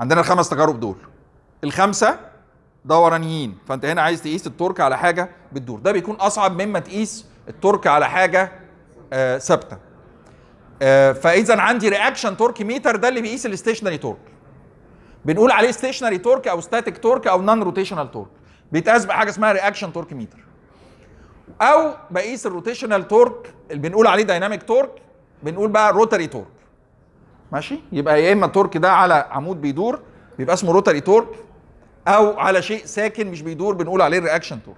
عندنا الخمس تجارب دول الخمسه دورانيين فانت هنا عايز تقيس التورك على حاجه بتدور ده بيكون اصعب مما تقيس التورك على حاجه آه، ثابته آه، فاذا عندي رياكشن تورك ميتر ده اللي بيقيس الاستيشنري تورك بنقول عليه ستيشنري تورك او ستاتيك تورك او نون روتيشنال تورك بيتقاس بحاجه اسمها رياكشن تورك ميتر او بقيس الروتيشنال تورك اللي بنقول عليه دايناميك تورك بنقول بقى روتري تورك ماشي يبقى يا اما التورك ده على عمود بيدور بيبقى اسمه روتري تورك او على شيء ساكن مش بيدور بنقول عليه الرياكشن تورك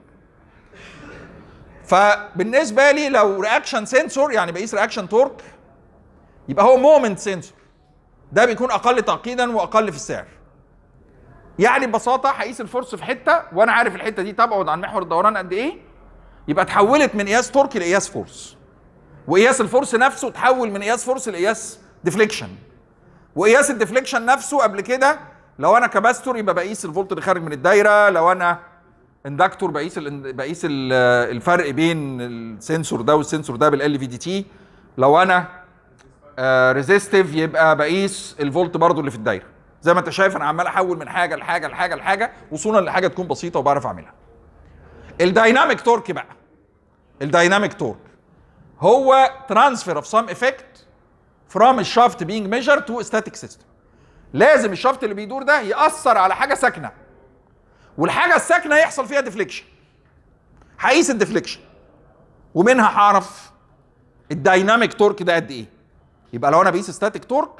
فبالنسبه لي لو رياكشن سنسور يعني بقيس رياكشن تورك يبقى هو مومنت سنسور ده بيكون اقل تعقيدا واقل في السعر يعني ببساطه هقيس الفرص في حته وانا عارف الحته دي تبعد عن محور الدوران قد ايه يبقى اتحولت من قياس تركي لقياس فورس وقياس الفرص نفسه اتحول من قياس فورس لقياس ديفليكشن وقياس الديفليكشن نفسه قبل كده لو انا كباستور يبقى بقيس الفولت اللي خارج من الدايره لو انا اندكتور بقيس بقيس الفرق بين السنسور ده والسنسور ده بالال في دي تي لو انا ريزيستيف آه، يبقى بقيس الفولت برضو اللي في الدايره زي ما انت شايف انا عمال احول من حاجه لحاجه لحاجه لحاجه وصولا لحاجه تكون بسيطه وبعرف اعملها الدايناميك تورك بقى الدايناميك تورك هو ترانسفير اوف سام افكت فروم الشافت بينج ميجر تو ستاتيك سيستم لازم الشافت اللي بيدور ده ياثر على حاجه ساكنه والحاجه الساكنه يحصل فيها ديفليكشن هقيس الديفليكشن ومنها هعرف الدايناميك تورك ده قد ايه يبقى لو انا بقيس ستاتيك تورك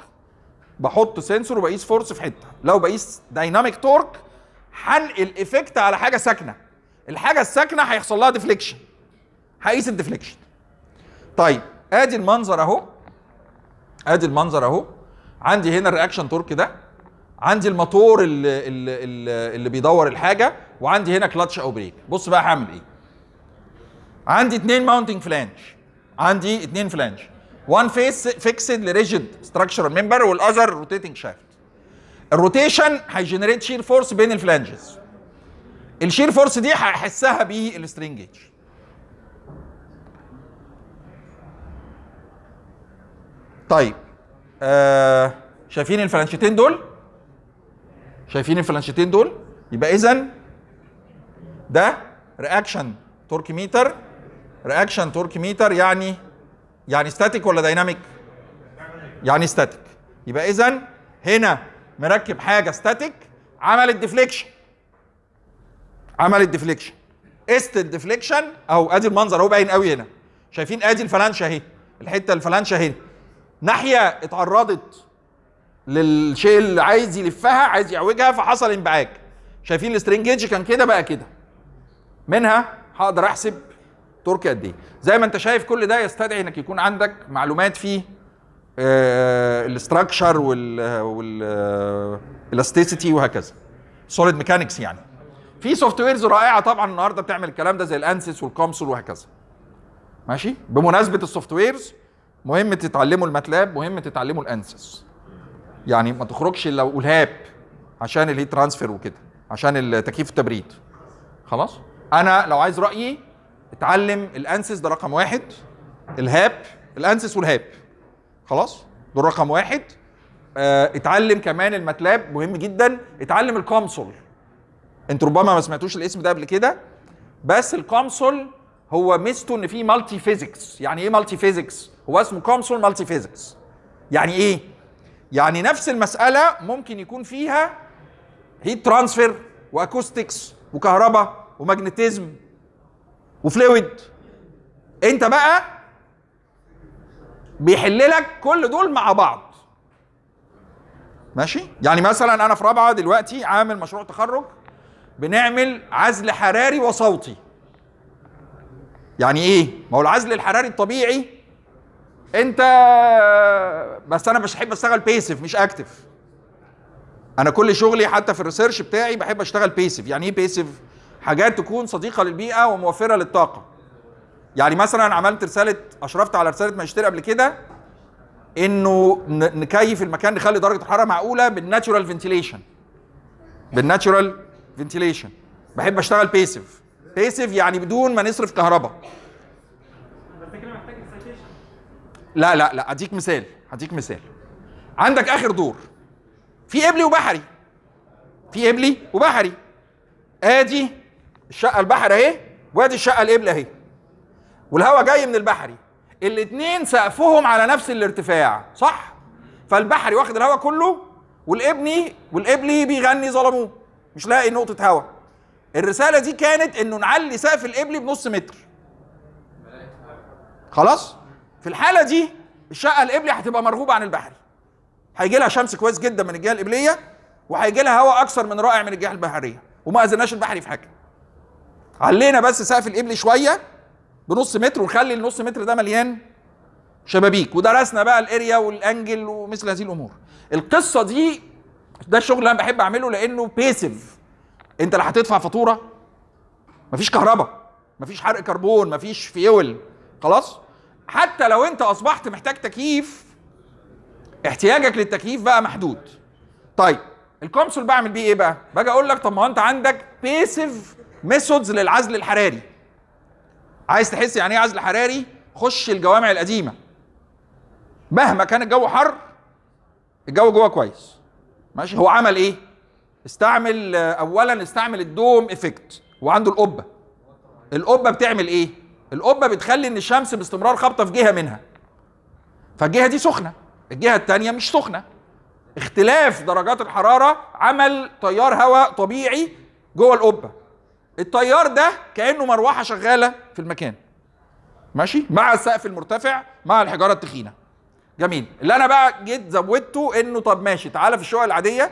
بحط سنسور وبقيس فورس في حته لو بقيس دايناميك تورك هنقل ايفكت على حاجه ساكنه الحاجه الساكنه هيحصل لها ديفليكشن هقيس الديفليكشن طيب ادي المنظر اهو ادي المنظر اهو عندي هنا الرياكشن تورك ده عندي الموتور اللي, اللي, اللي بيدور الحاجه وعندي هنا كلاتش او بريك بص بقى هعمل ايه عندي اتنين ماونتنج فلانش عندي اتنين فلانش وان فيس فيكسد لريجيد ستراكشرال ممبر والاذر روتيتنج شافت الروتيشن هيجنريت شير فورس بين الفلانجز الشير فورس دي هحسها بالسترينج جيج طيب آه شايفين الفلانشتين دول شايفين الفلانشتين دول يبقى اذا ده رياكشن تورك ميتر رياكشن تورك ميتر يعني يعني ستاتيك ولا دايناميك يعني ستاتيك يبقى اذا هنا مركب حاجه ستاتيك عملت ديفليكشن عملت ديفليكشن است الديفليكشن او ادي المنظر اهو باين قوي هنا شايفين ادي الفلانشه اهي الحته الفلانشه هنا ناحيه اتعرضت للشيء اللي عايز يلفها عايز يعوجها فحصل انبعاج شايفين السترنجيج كان كده بقى كده منها هقدر احسب تركي قد ايه زي ما انت شايف كل ده يستدعي انك يكون عندك معلومات فيه آه، الاستراكشر والالاستيسيتي آه، وهكذا سوليد ميكانكس يعني في سوفت ويرز رائعه طبعا النهارده بتعمل الكلام ده زي الانسيس والكومسول وهكذا ماشي بمناسبه السوفت ويرز مهم تتعلموا الماتلاب مهم تتعلموا الانسيس يعني ما تخرجش الا والهاب عشان الهيت ترانسفير وكده عشان التكييف التبريد خلاص انا لو عايز رايي اتعلم الانسس ده رقم واحد الهاب الانسس والهاب خلاص دول رقم واحد اه اتعلم كمان الماتلاب مهم جدا اتعلم الكونسول انت ربما ما سمعتوش الاسم ده قبل كده بس الكونسول هو ميزته ان فيه مالتي فيزيكس يعني ايه مالتي فيزيكس هو اسمه كونسول مالتي فيزيكس يعني ايه يعني نفس المساله ممكن يكون فيها هيت ترانسفير واكوستكس وكهرباء وماجنتيزم وفلويد انت بقى بيحل لك كل دول مع بعض ماشي يعني مثلا انا في رابعه دلوقتي عامل مشروع تخرج بنعمل عزل حراري وصوتي يعني ايه ما هو العزل الحراري الطبيعي انت بس انا مش بحب اشتغل بيسيف مش اكتف انا كل شغلي حتى في الريسيرش بتاعي بحب اشتغل بيسيف يعني ايه بيسيف حاجات تكون صديقه للبيئه وموفره للطاقه يعني مثلا عملت رساله اشرفت على رساله ماجستير قبل كده انه نكيف المكان نخلي درجه الحراره معقوله بالناتشورال فنتيليشن بالناتشورال فنتيليشن بحب اشتغل بيسيف بيسيف يعني بدون ما نصرف كهرباء لا لا لا اديك مثال هديك مثال عندك اخر دور في قبلي وبحري في قبلي وبحري ادي الشقه البحر اهي وادي الشقه القبله اهي والهواء جاي من البحري الاثنين سقفهم على نفس الارتفاع صح فالبحري واخد الهواء كله والابني والابلي بيغني ظلموه مش لاقي نقطه هواء الرساله دي كانت انه نعلي سقف الابلي بنص متر خلاص في الحاله دي الشقه القبلي هتبقى مرغوبه عن البحري هيجي لها شمس كويس جدا من الجهه القبليه وهيجي لها هواء اكثر من رائع من الجهه البحريه وما اذناش البحري في حاجه علينا بس سقف القبل شويه بنص متر ونخلي النص متر ده مليان شبابيك ودرسنا بقى الاريا والانجل ومثل هذه الامور القصه دي ده الشغل اللي انا بحب اعمله لانه بيسيف انت اللي هتدفع فاتوره مفيش كهرباء مفيش حرق كربون مفيش فيول خلاص حتى لو انت اصبحت محتاج تكييف احتياجك للتكييف بقى محدود طيب الكونسول بعمل بيه ايه بقى باجي اقول لك طب ما انت عندك بيسيف ميثودز للعزل الحراري عايز تحس يعني ايه عزل حراري خش الجوامع القديمه مهما كان الجو حر الجو جوه كويس ماشي هو عمل ايه استعمل اولا استعمل الدوم افكت وعنده القبه القبه بتعمل ايه القبه بتخلي ان الشمس باستمرار خابطه في جهه منها فالجهه دي سخنه الجهه الثانيه مش سخنه اختلاف درجات الحراره عمل تيار هواء طبيعي جوه القبه التيار ده كانه مروحه شغاله في المكان ماشي مع السقف المرتفع مع الحجاره التخينه جميل اللي انا بقى جيت زودته انه طب ماشي تعالى في الشقق العاديه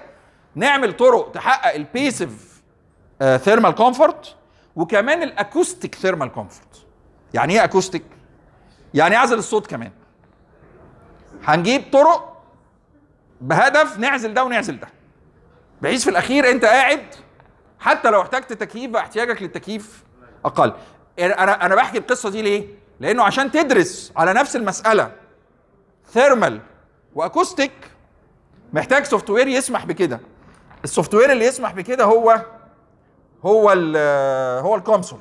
نعمل طرق تحقق البيسيف ثيرمال كومفورت وكمان الاكوستيك ثيرمال كومفورت يعني ايه اكوستيك يعني اعزل الصوت كمان هنجيب طرق بهدف نعزل ده ونعزل ده بحيث في الاخير انت قاعد حتى لو احتجت تكييف احتياجك للتكييف اقل انا انا بحكي القصه دي ليه لانه عشان تدرس على نفس المساله ثيرمال واكوستيك محتاج سوفت وير يسمح بكده السوفت وير اللي يسمح بكده هو هو ال هو الكونسول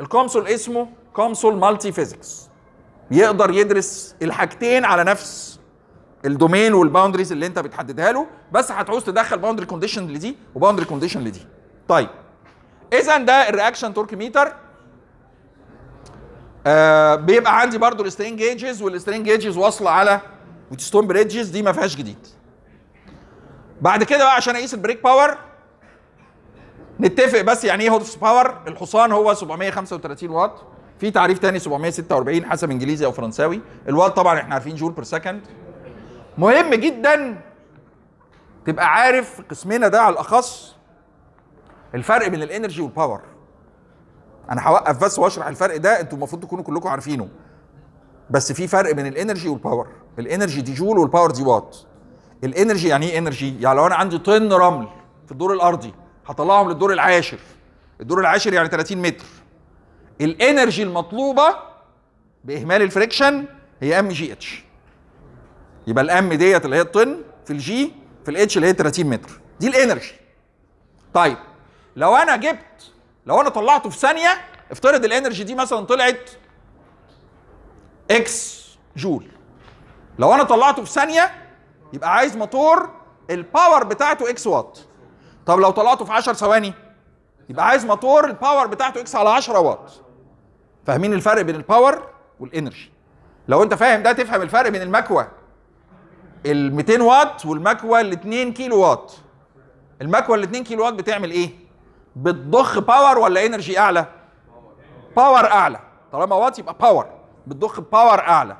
الكونسول اسمه كونسول مالتي فيزيكس يقدر يدرس الحاجتين على نفس الدومين والباوندريز اللي انت بتحددها له بس هتعوز تدخل باوندري كونديشن لدي وباوندري كونديشن لدي طيب اذا ده الرياكشن تورك ميتر آه بيبقى عندي برضو الاسترين جيجز والاسترين جيجز واصله على وتستون بريدجز دي ما فيهاش جديد بعد كده بقى عشان اقيس البريك باور نتفق بس يعني ايه هورس باور الحصان هو 735 واط في تعريف تاني 746 حسب انجليزي او فرنساوي الواط طبعا احنا عارفين جول بير سكند مهم جدا تبقى عارف قسمنا ده على الاخص الفرق بين الانرجي والباور انا هوقف بس واشرح الفرق ده انتوا المفروض تكونوا كلكم عارفينه بس في فرق بين الانرجي والباور الانرجي دي جول والباور دي وات الانرجي يعني ايه انرجي يعني لو انا عندي طن رمل في الدور الارضي هطلعهم للدور العاشر الدور العاشر يعني 30 متر الانرجي المطلوبه باهمال الفريكشن هي ام جي اتش يبقى الام ديت اللي هي الطن في الجي في الاتش اللي هي 30 متر دي الانرجي طيب لو انا جبت لو انا طلعته في ثانيه افترض الانرجي دي مثلا طلعت اكس جول لو انا طلعته في ثانيه يبقى عايز موتور الباور بتاعته اكس وات طب لو طلعته في 10 ثواني يبقى عايز موتور الباور بتاعته اكس على 10 وات فاهمين الفرق بين الباور والانرجي لو انت فاهم ده تفهم الفرق بين المكوه ال 200 واط والمكوه ال 2 كيلو واط المكوه ال 2 كيلو واط بتعمل ايه بتضخ باور ولا انرجي اعلى باور اعلى طالما وات يبقى باور بتضخ باور اعلى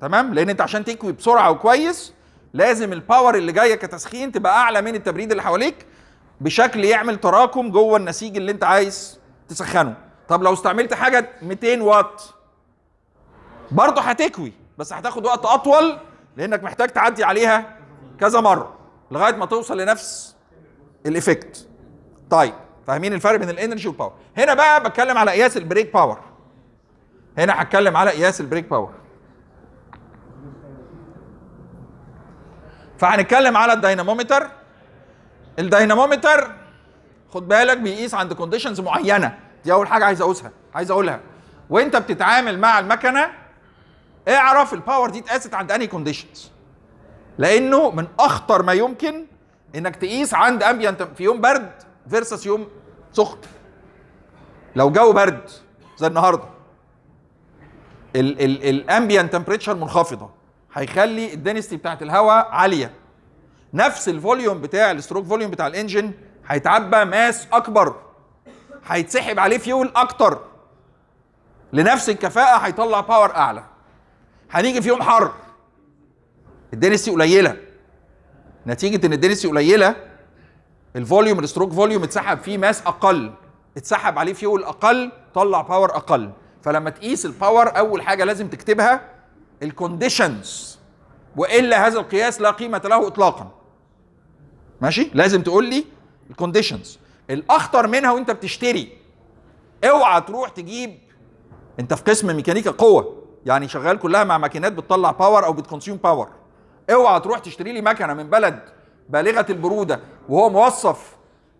تمام لان انت عشان تكوي بسرعه وكويس لازم الباور اللي جايه كتسخين تبقى اعلى من التبريد اللي حواليك بشكل يعمل تراكم جوه النسيج اللي انت عايز تسخنه طب لو استعملت حاجه 200 وات برضه هتكوي بس هتاخد وقت اطول لانك محتاج تعدي عليها كذا مره لغايه ما توصل لنفس الايفكت طيب فاهمين الفرق بين الانرجي والباور هنا بقى بتكلم على قياس البريك باور هنا هتكلم على قياس البريك باور فهنتكلم على الدينامومتر الدينامومتر خد بالك بيقيس عند كونديشنز معينه دي اول حاجه عايز اقولها عايز اقولها وانت بتتعامل مع المكنه اعرف الباور دي اتقاست عند انهي كونديشنز لانه من اخطر ما يمكن انك تقيس عند امبيانت في يوم برد فيرسس يوم سخن لو جو برد زي النهارده الامبيان تمبريتشر منخفضه هيخلي الدنستي بتاعت الهواء عاليه نفس الفوليوم بتاع الستروك فوليوم بتاع الانجن هيتعبى ماس اكبر هيتسحب عليه فيول اكتر لنفس الكفاءه هيطلع باور اعلى هنيجي في يوم حر الدنسي قليله نتيجه ان الدنسي قليله الفوليوم الستروك فوليوم اتسحب فيه ماس اقل اتسحب عليه فيول اقل طلع باور اقل فلما تقيس الباور اول حاجه لازم تكتبها الكونديشنز والا هذا القياس لا قيمه له اطلاقا ماشي لازم تقول لي الكونديشنز الاخطر منها وانت بتشتري اوعى تروح تجيب انت في قسم ميكانيكا قوه يعني شغال كلها مع ماكينات بتطلع باور او بتكونسيوم باور اوعى تروح تشتري لي مكنه من بلد بالغه البروده وهو موصف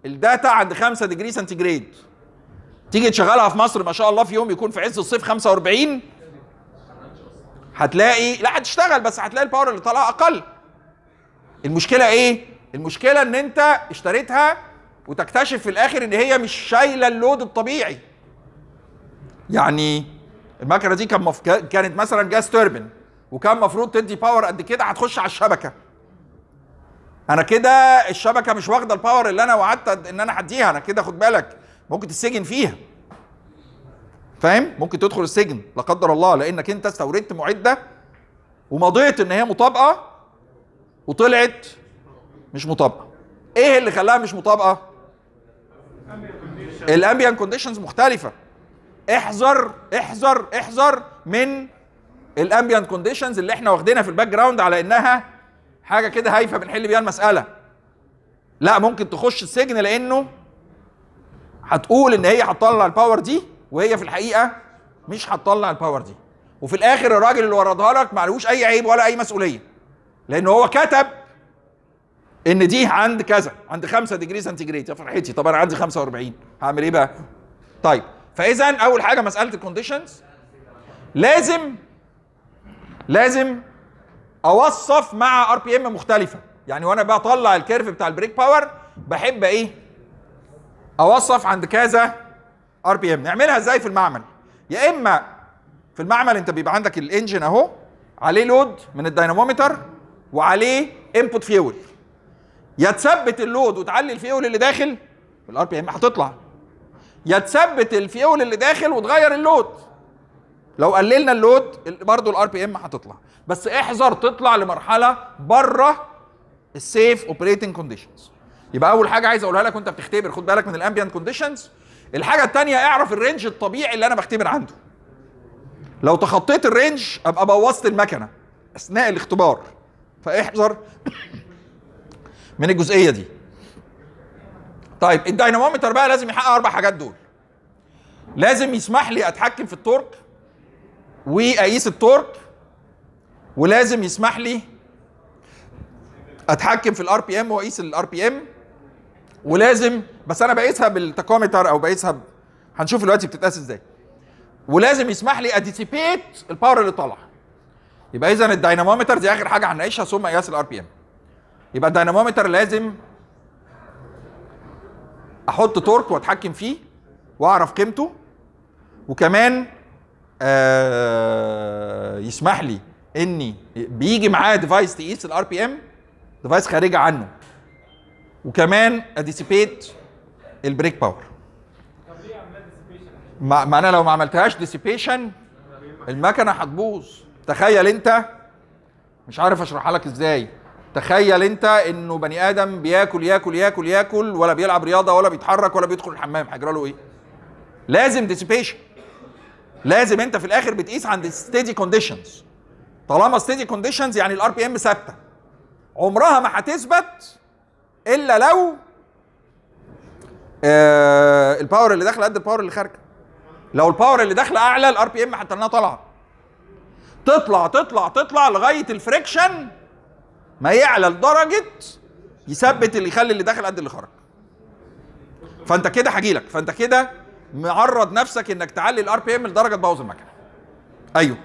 الداتا عند 5 ديجري سنتيجريد تيجي تشغلها في مصر ما شاء الله في يوم يكون في عز الصيف 45 هتلاقي لا هتشتغل بس هتلاقي الباور اللي طالعه اقل المشكله ايه المشكله ان انت اشتريتها وتكتشف في الاخر ان هي مش شايله اللود الطبيعي يعني المكنه دي كان مف... كانت مثلا جاز توربن وكان المفروض تدي باور قد كده هتخش على الشبكه انا كده الشبكه مش واخده الباور اللي انا وعدت ان انا هديها انا كده خد بالك ممكن تتسجن فيها فاهم ممكن تدخل السجن لا قدر الله لانك انت استوردت معده ومضيت ان هي مطابقه وطلعت مش مطابقه ايه اللي خلاها مش مطابقه الامبيان كونديشنز مختلفه احذر احذر احذر من الامبيان كونديشنز اللي احنا واخدينها في الباك جراوند على انها حاجه كده هايفه بنحل بيها المساله لا ممكن تخش السجن لانه هتقول ان هي هتطلع الباور دي وهي في الحقيقه مش هتطلع الباور دي وفي الاخر الراجل اللي وردها لك معلوش اي عيب ولا اي مسؤوليه لان هو كتب ان دي عند كذا عند 5 ديجري سنتيجريد يا فرحتي طب انا عندي 45 هعمل ايه بقى طيب فاذا اول حاجه مساله الكونديشنز لازم لازم اوصف مع ار بي ام مختلفه يعني وانا بطلع الكيرف بتاع البريك باور بحب ايه اوصف عند كذا ار بي ام نعملها ازاي في المعمل يا اما في المعمل انت بيبقى عندك الانجن اهو عليه لود من الدينامومتر وعليه انبوت فيول يا تثبت اللود وتعلي الفيول اللي داخل الار بي ام هتطلع يا تثبت الفيول اللي داخل وتغير اللود لو قللنا اللود برضه الار بي ام هتطلع بس احذر تطلع لمرحله بره السيف اوبريتنج كونديشنز يبقى اول حاجه عايز اقولها لك وانت بتختبر خد بالك من الامبيانت كونديشنز الحاجه الثانيه اعرف الرينج الطبيعي اللي انا بختبر عنده لو تخطيت الرينج ابقى بوظت المكنه اثناء الاختبار فاحذر من الجزئيه دي طيب الدينامومتر بقى لازم يحقق اربع حاجات دول لازم يسمح لي اتحكم في التورك واقيس التورك ولازم يسمح لي اتحكم في الار بي ام واقيس الار بي ام ولازم بس انا بقيسها بالتاكومتر او بقيسها ب... هنشوف دلوقتي بتتقاس ازاي ولازم يسمح لي اديسيبيت الباور اللي طالع يبقى اذا الدينامومتر دي اخر حاجه هنعيشها ثم قياس الار بي ام يبقى الدينامومتر لازم احط تورك واتحكم فيه واعرف قيمته وكمان آه يسمح لي اني بيجي معاه ديفايس تقيس الار بي ام ديفايس خارجه عنه وكمان اديسيبيت البريك باور ما, ما انا لو ما عملتهاش ديسيبيشن المكنه هتبوظ تخيل انت مش عارف اشرحها لك ازاي تخيل انت انه بني ادم بياكل ياكل ياكل ياكل ولا بيلعب رياضه ولا بيتحرك ولا بيدخل الحمام هيجرى له ايه لازم ديسيبيشن لازم انت في الاخر بتقيس عند ستيدي كونديشنز طالما ستيدي كونديشنز يعني الار بي ام ثابته عمرها ما هتثبت الا لو آه الباور اللي داخله قد الباور اللي خارجه لو الباور اللي داخله اعلى الار بي ام انها طالعه تطلع تطلع تطلع لغايه الفريكشن ما يعلى لدرجه يثبت اللي يخلي اللي داخل قد اللي خارج فانت كده هجيلك فانت كده معرض نفسك انك تعلي الار بي ام لدرجه تبوظ المكنه ايوه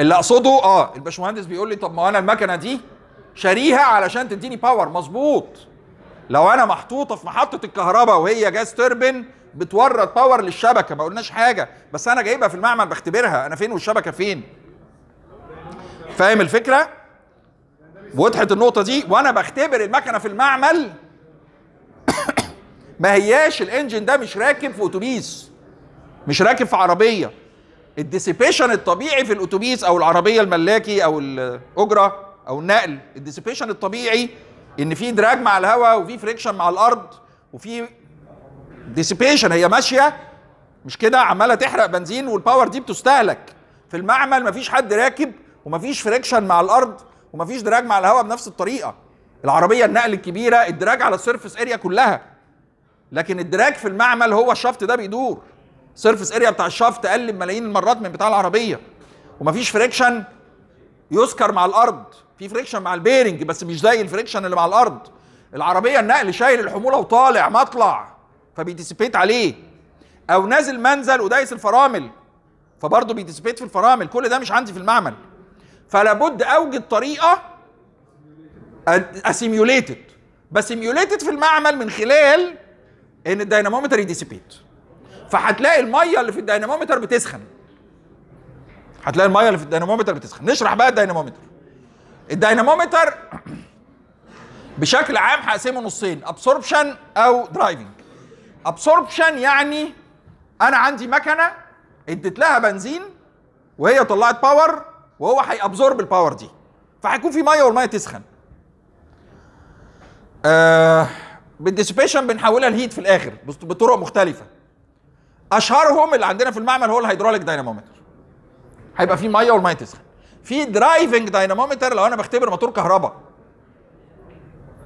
اللي اقصده اه الباشمهندس بيقول لي طب ما انا المكنه دي شاريها علشان تديني باور مظبوط لو انا محطوطه في محطه الكهرباء وهي جاز تربن بتورد باور للشبكه ما قلناش حاجه بس انا جايبها في المعمل بختبرها انا فين والشبكه فين فاهم الفكره وضحت النقطه دي وانا بختبر المكنه في المعمل ما هياش الانجن ده مش راكب في اتوبيس مش راكب في عربيه الديسيبيشن الطبيعي في الاتوبيس او العربيه الملاكي او الاجره او النقل الديسيبيشن الطبيعي ان في دراج مع الهواء وفي فريكشن مع الارض وفي ديسيبيشن هي ماشيه مش كده عماله تحرق بنزين والباور دي بتستهلك في المعمل مفيش حد راكب ومفيش فريكشن مع الارض ومفيش دراج مع الهواء بنفس الطريقه العربيه النقل الكبيره الدراج على السيرفس اريا كلها لكن الدراج في المعمل هو الشفط ده بيدور السيرفس اريا بتاع الشافت قل بملايين المرات من بتاع العربيه ومفيش فريكشن يذكر مع الارض في فريكشن مع البيرنج بس مش زي الفريكشن اللي مع الارض العربيه النقل شايل الحموله وطالع مطلع فبيديسيبيت عليه او نازل منزل ودايس الفرامل فبرضه بيديسيبيت في الفرامل كل ده مش عندي في المعمل فلا بد اوجد طريقه اسيميوليتد بسيميوليتد في المعمل من خلال ان الدينامومتر يديسيبيت فهتلاقي الميه اللي في الدينامومتر بتسخن هتلاقي الميه اللي في الدينامومتر بتسخن نشرح بقى الدينامومتر الدينامومتر بشكل عام هقسمه نصين ابسوربشن او درايفنج ابسوربشن يعني انا عندي مكنه اديت لها بنزين وهي طلعت باور وهو هيابزورب الباور دي فهيكون في ميه والميه تسخن آه بالديسيبيشن بنحولها لهيت في الاخر بطرق مختلفه اشهرهم اللي عندنا في المعمل هو الهيدروليك داينامومتر هيبقى فيه ميه والميه تسخن في درايفنج داينامومتر لو انا بختبر موتور كهرباء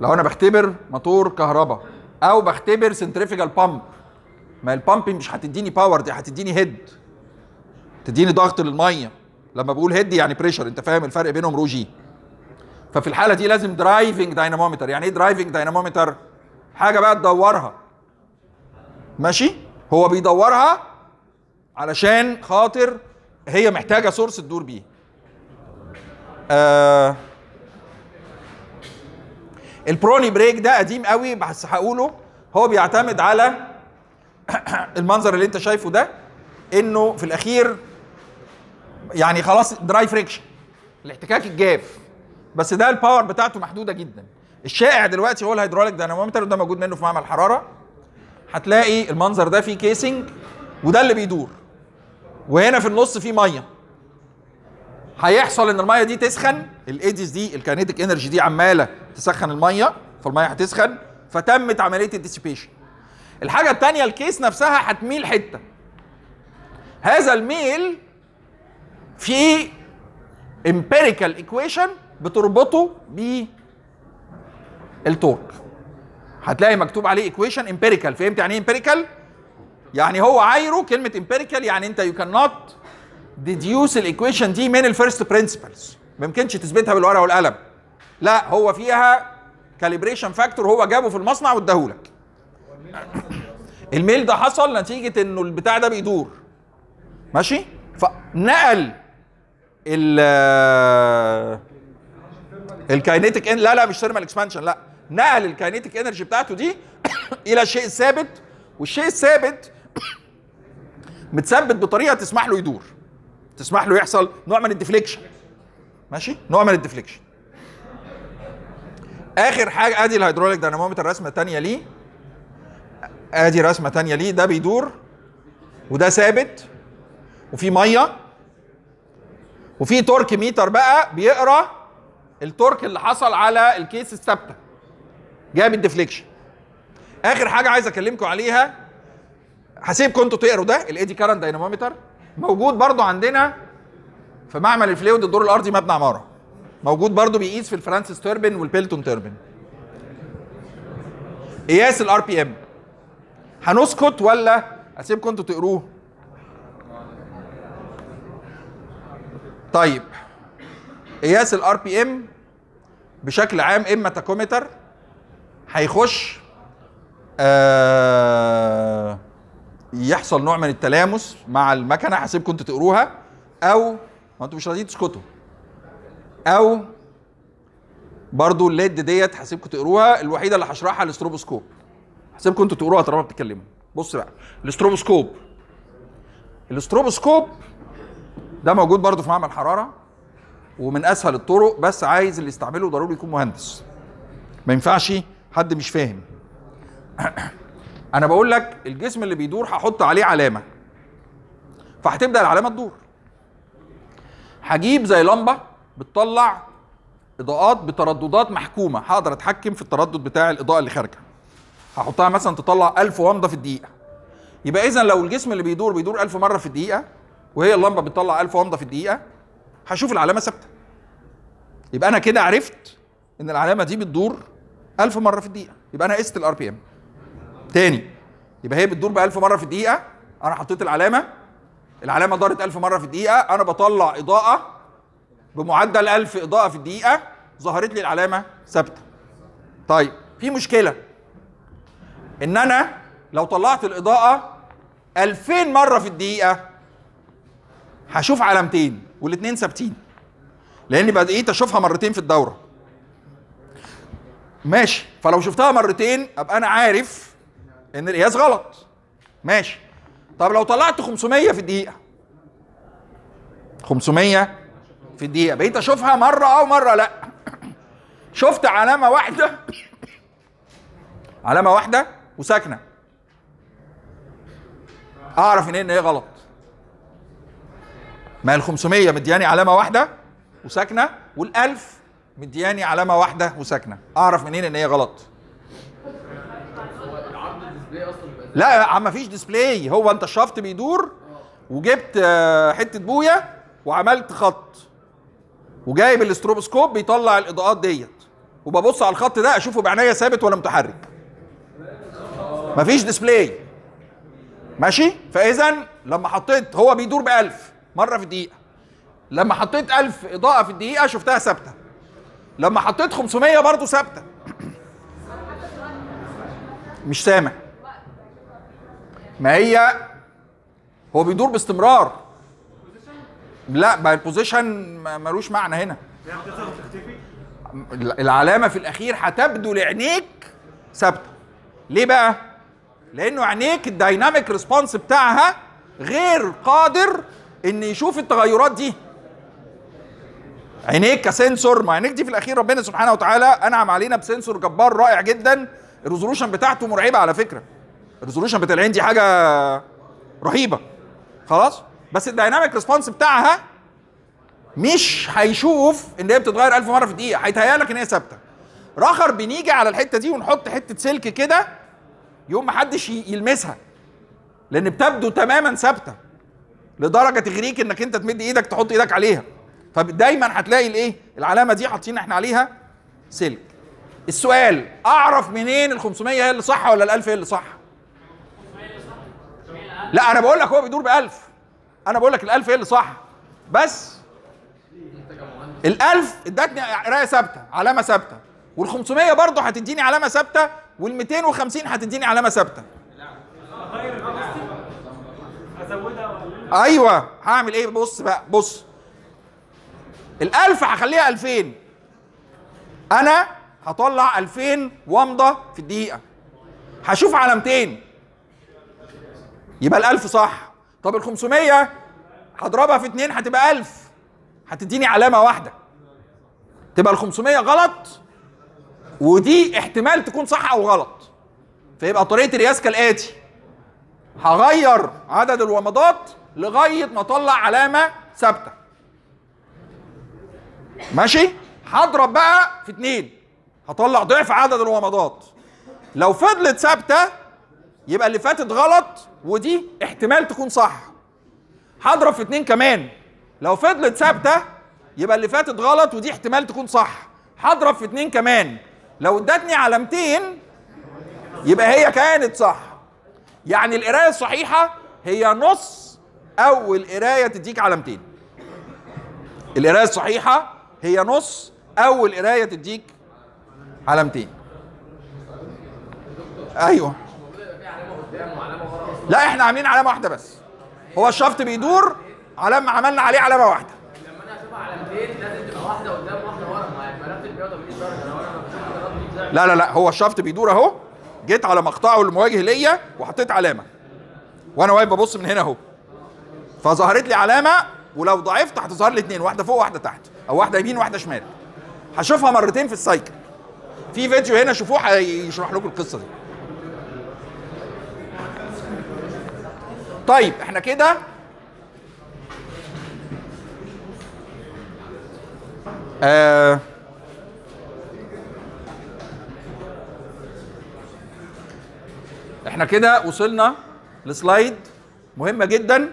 لو انا بختبر موتور كهرباء او بختبر سنتريفيجال بامب ما البامب مش هتديني باور دي هتديني هيد تديني ضغط للميه لما بقول هيد يعني بريشر انت فاهم الفرق بينهم روجي ففي الحاله دي لازم درايفنج داينامومتر يعني ايه درايفنج داينامومتر حاجه بقى تدورها ماشي هو بيدورها علشان خاطر هي محتاجه سورس تدور بيه آه البروني بريك ده قديم قوي بس هقوله هو بيعتمد على المنظر اللي انت شايفه ده انه في الاخير يعني خلاص دراي فريكشن الاحتكاك الجاف بس ده الباور بتاعته محدوده جدا الشائع دلوقتي هو الهيدروليك دينامومتر وده موجود منه في معمل الحراره هتلاقي المنظر ده فيه كيسنج وده اللي بيدور وهنا في النص فيه ميه هيحصل ان الميه دي تسخن الايديز دي الكينيتيك انرجي دي عماله تسخن الميه فالميه هتسخن فتمت عمليه الديسيبيشن الحاجه الثانيه الكيس نفسها هتميل حته هذا الميل في امبيريكال ايكويشن بتربطه بالتورك هتلاقي مكتوب عليه ايكويشن امبيريكال فهمت يعني ايه امبيريكال يعني هو عايره كلمه امبيريكال يعني انت يو كان نوت ديديوس الايكويشن دي من الفيرست برنسبلز ما يمكنش تثبتها بالورقه والقلم لا هو فيها كاليبريشن فاكتور هو جابه في المصنع واداهولك الميل ده حصل نتيجه انه البتاع ده بيدور ماشي فنقل ال ان لا لا مش ثيرمال اكسبانشن لا نقل الكينيتيك انرجي بتاعته دي الى شيء ثابت والشيء الثابت متثبت بطريقه تسمح له يدور تسمح له يحصل نوع من الديفليكشن ماشي نوع من الديفليكشن اخر حاجه ادي الهيدروليك دينامومتر رسمه ثانيه ليه ادي رسمه ثانيه ليه ده بيدور وده ثابت وفي ميه وفي تورك ميتر بقى بيقرا التورك اللي حصل على الكيس الثابته جايب الديفليكشن اخر حاجه عايز اكلمكم عليها هسيبكم انتوا تقروا ده الايدي كارنت داينامومتر موجود برضو عندنا في معمل الفلويد الدور الارضي مبنى عماره موجود برضو بيقيس في الفرانسيس توربن والبيلتون توربن قياس الار بي ام هنسكت ولا اسيبكم انتوا تقروه طيب قياس الار بي ام بشكل عام اما تاكومتر هيخش آه، يحصل نوع من التلامس مع المكنه هسيبكم انتوا تقروها او ما انتوا مش راضيين تسكتوا او برضو الليد ديت هسيبكم تقروها الوحيده اللي هشرحها الاستروبوسكوب هسيبكم انتوا تقروها طالما بتتكلموا بص بقى الاستروبوسكوب الاستروبوسكوب ده موجود برضو في معمل حراره ومن اسهل الطرق بس عايز اللي يستعمله ضروري يكون مهندس ما ينفعش حد مش فاهم انا بقول لك الجسم اللي بيدور هحط عليه علامه فهتبدا العلامه تدور هجيب زي لمبه بتطلع اضاءات بترددات محكومه هقدر اتحكم في التردد بتاع الاضاءه اللي خارجه هحطها مثلا تطلع 1000 ومضه في الدقيقه يبقى اذا لو الجسم اللي بيدور بيدور 1000 مره في الدقيقه وهي اللمبه بتطلع 1000 ومضه في الدقيقه هشوف العلامه ثابته يبقى انا كده عرفت ان العلامه دي بتدور 1000 مره في الدقيقه يبقى انا قست الار بي ام تاني يبقى هي بتدور ب 1000 مره في الدقيقه انا حطيت العلامه العلامه دارت 1000 مره في الدقيقه انا بطلع اضاءه بمعدل 1000 اضاءه في الدقيقه ظهرت لي العلامه ثابته طيب في مشكله ان انا لو طلعت الاضاءه 2000 مره في الدقيقه هشوف علامتين والاثنين ثابتين لاني بقيت اشوفها مرتين في الدوره ماشي فلو شفتها مرتين ابقى انا عارف ان القياس غلط ماشي طب لو طلعت 500 في الدقيقه 500 في الدقيقه بقيت اشوفها مره او آه مره لا شفت علامه واحده علامه واحده وساكنه اعرف ان هي غلط ما ال 500 مدياني علامه واحده وساكنه وال 1000 مدياني علامه واحده وساكنه اعرف منين ان هي غلط لا ما فيش ديسبلاي هو انت الشفط بيدور وجبت آه، حته بويه وعملت خط وجايب الاستروبوسكوب بيطلع الاضاءات ديت وببص على الخط ده اشوفه بعينيا ثابت ولا متحرك مفيش ديسبلاي ماشي فاذا لما حطيت هو بيدور ب 1000 مره في الدقيقه لما حطيت 1000 اضاءه في الدقيقه شفتها ثابته لما حطيت 500 برضه ثابته مش سامع ما هي هو بيدور باستمرار لا ما البوزيشن ملوش معنى هنا العلامه في الاخير هتبدو لعينيك ثابته ليه بقى لانه عينيك الدايناميك ريسبونس بتاعها غير قادر ان يشوف التغيرات دي عينيك كسنسور ما عينيك دي في الاخير ربنا سبحانه وتعالى انعم علينا بسنسور جبار رائع جدا الريزولوشن بتاعته مرعبه على فكره الريزولوشن بتاع العين دي حاجه رهيبه خلاص بس الدايناميك ريسبونس بتاعها مش هيشوف ان هي بتتغير 1000 مره في الدقيقه هيتهيألك ان هي ثابته رخر بنيجي على الحته دي ونحط حته سلك كده يوم ما حدش يلمسها لان بتبدو تماما ثابته لدرجه تغريك انك انت تمد ايدك تحط ايدك عليها فدايما هتلاقي الايه العلامه دي حاطين احنا عليها سلك السؤال اعرف منين ال 500 هي اللي صح ولا ال 1000 هي اللي صح لا انا بقول لك هو بيدور ب 1000 انا بقول لك ال 1000 هي اللي صح بس ال 1000 ادتني قرايه ثابته علامه ثابته وال 500 برضه هتديني علامه ثابته وال 250 هتديني علامه ثابته ايوه هعمل ايه بص بقى بص الألف هخليها ألفين أنا هطلع ألفين ومضة في الدقيقة هشوف علامتين يبقى الألف صح طب ال 500 هضربها في اتنين هتبقى 1000 هتديني علامة واحدة تبقى ال 500 غلط ودي احتمال تكون صح أو غلط فيبقى طريقة الرياس كالآتي هغير عدد الومضات لغاية ما أطلع علامة ثابتة ماشي هضرب بقى في اتنين هطلع ضعف عدد الومضات لو فضلت ثابته يبقى اللي فاتت غلط ودي احتمال تكون صح هضرب في اتنين كمان لو فضلت ثابته يبقى اللي فاتت غلط ودي احتمال تكون صح هضرب في اتنين كمان لو ادتني علامتين يبقى هي كانت صح يعني القرايه الصحيحه هي نص اول قرايه تديك علامتين القرايه الصحيحه هي نص اول قرايه تديك علامتين ايوه لا احنا عاملين علامه واحده بس هو الشفط بيدور علامه عملنا عليه علامه واحده لما انا اشوف علامتين لازم تبقى واحده قدام واحده ورا ما هي علامه البياضه 100 درجه انا ورا لا لا لا هو الشفط بيدور اهو جيت على مقطعه المواجه ليا وحطيت علامه وانا واقف ببص من هنا اهو فظهرت لي علامه ولو ضعفت هتظهر لي اثنين واحده فوق واحده تحت او واحده يمين واحده شمال هشوفها مرتين في السايكل في فيديو هنا شوفوه هيشرح لكم القصه دي طيب احنا كده آه احنا كده وصلنا لسلايد مهمه جدا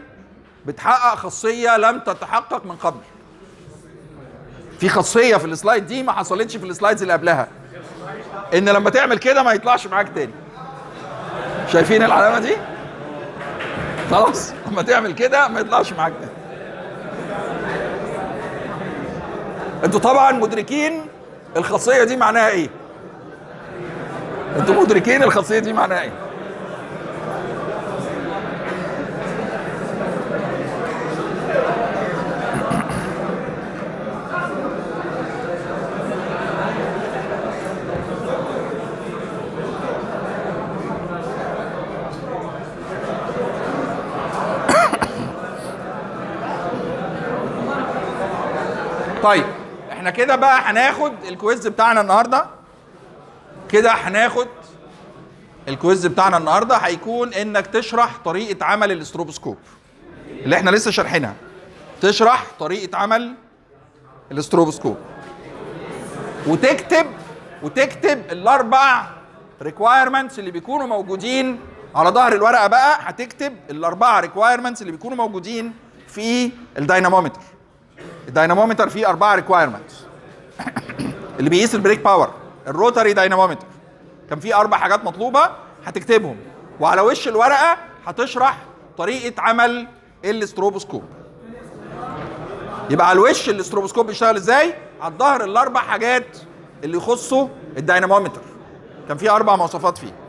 بتحقق خاصيه لم تتحقق من قبل في خاصيه في السلايد دي ما حصلتش في السلايدز اللي قبلها ان لما تعمل كده ما يطلعش معاك تاني شايفين العلامه دي خلاص لما تعمل كده ما يطلعش معاك تاني انتوا طبعا مدركين الخاصيه دي معناها ايه انتوا مدركين الخاصيه دي معناها ايه كده بقى هناخد الكويز بتاعنا النهارده كده هناخد الكويز بتاعنا النهارده هيكون انك تشرح طريقه عمل الاستروبوسكوب اللي احنا لسه شارحينها تشرح طريقه عمل الاستروبوسكوب وتكتب وتكتب الاربع ريكوايرمنتس اللي بيكونوا موجودين على ظهر الورقه بقى هتكتب الاربعه ريكوايرمنتس اللي بيكونوا موجودين في الدينامومتر الدينامومتر فيه اربعه ريكوايرمنتس اللي بيقيس البريك باور الروتري داينامومتر كان في اربع حاجات مطلوبه هتكتبهم وعلى وش الورقه هتشرح طريقه عمل الاستروبوسكوب يبقى على الوش الاستروبوسكوب بيشتغل ازاي على الظهر الاربع حاجات اللي يخصوا الداينامومتر كان في اربع مواصفات فيه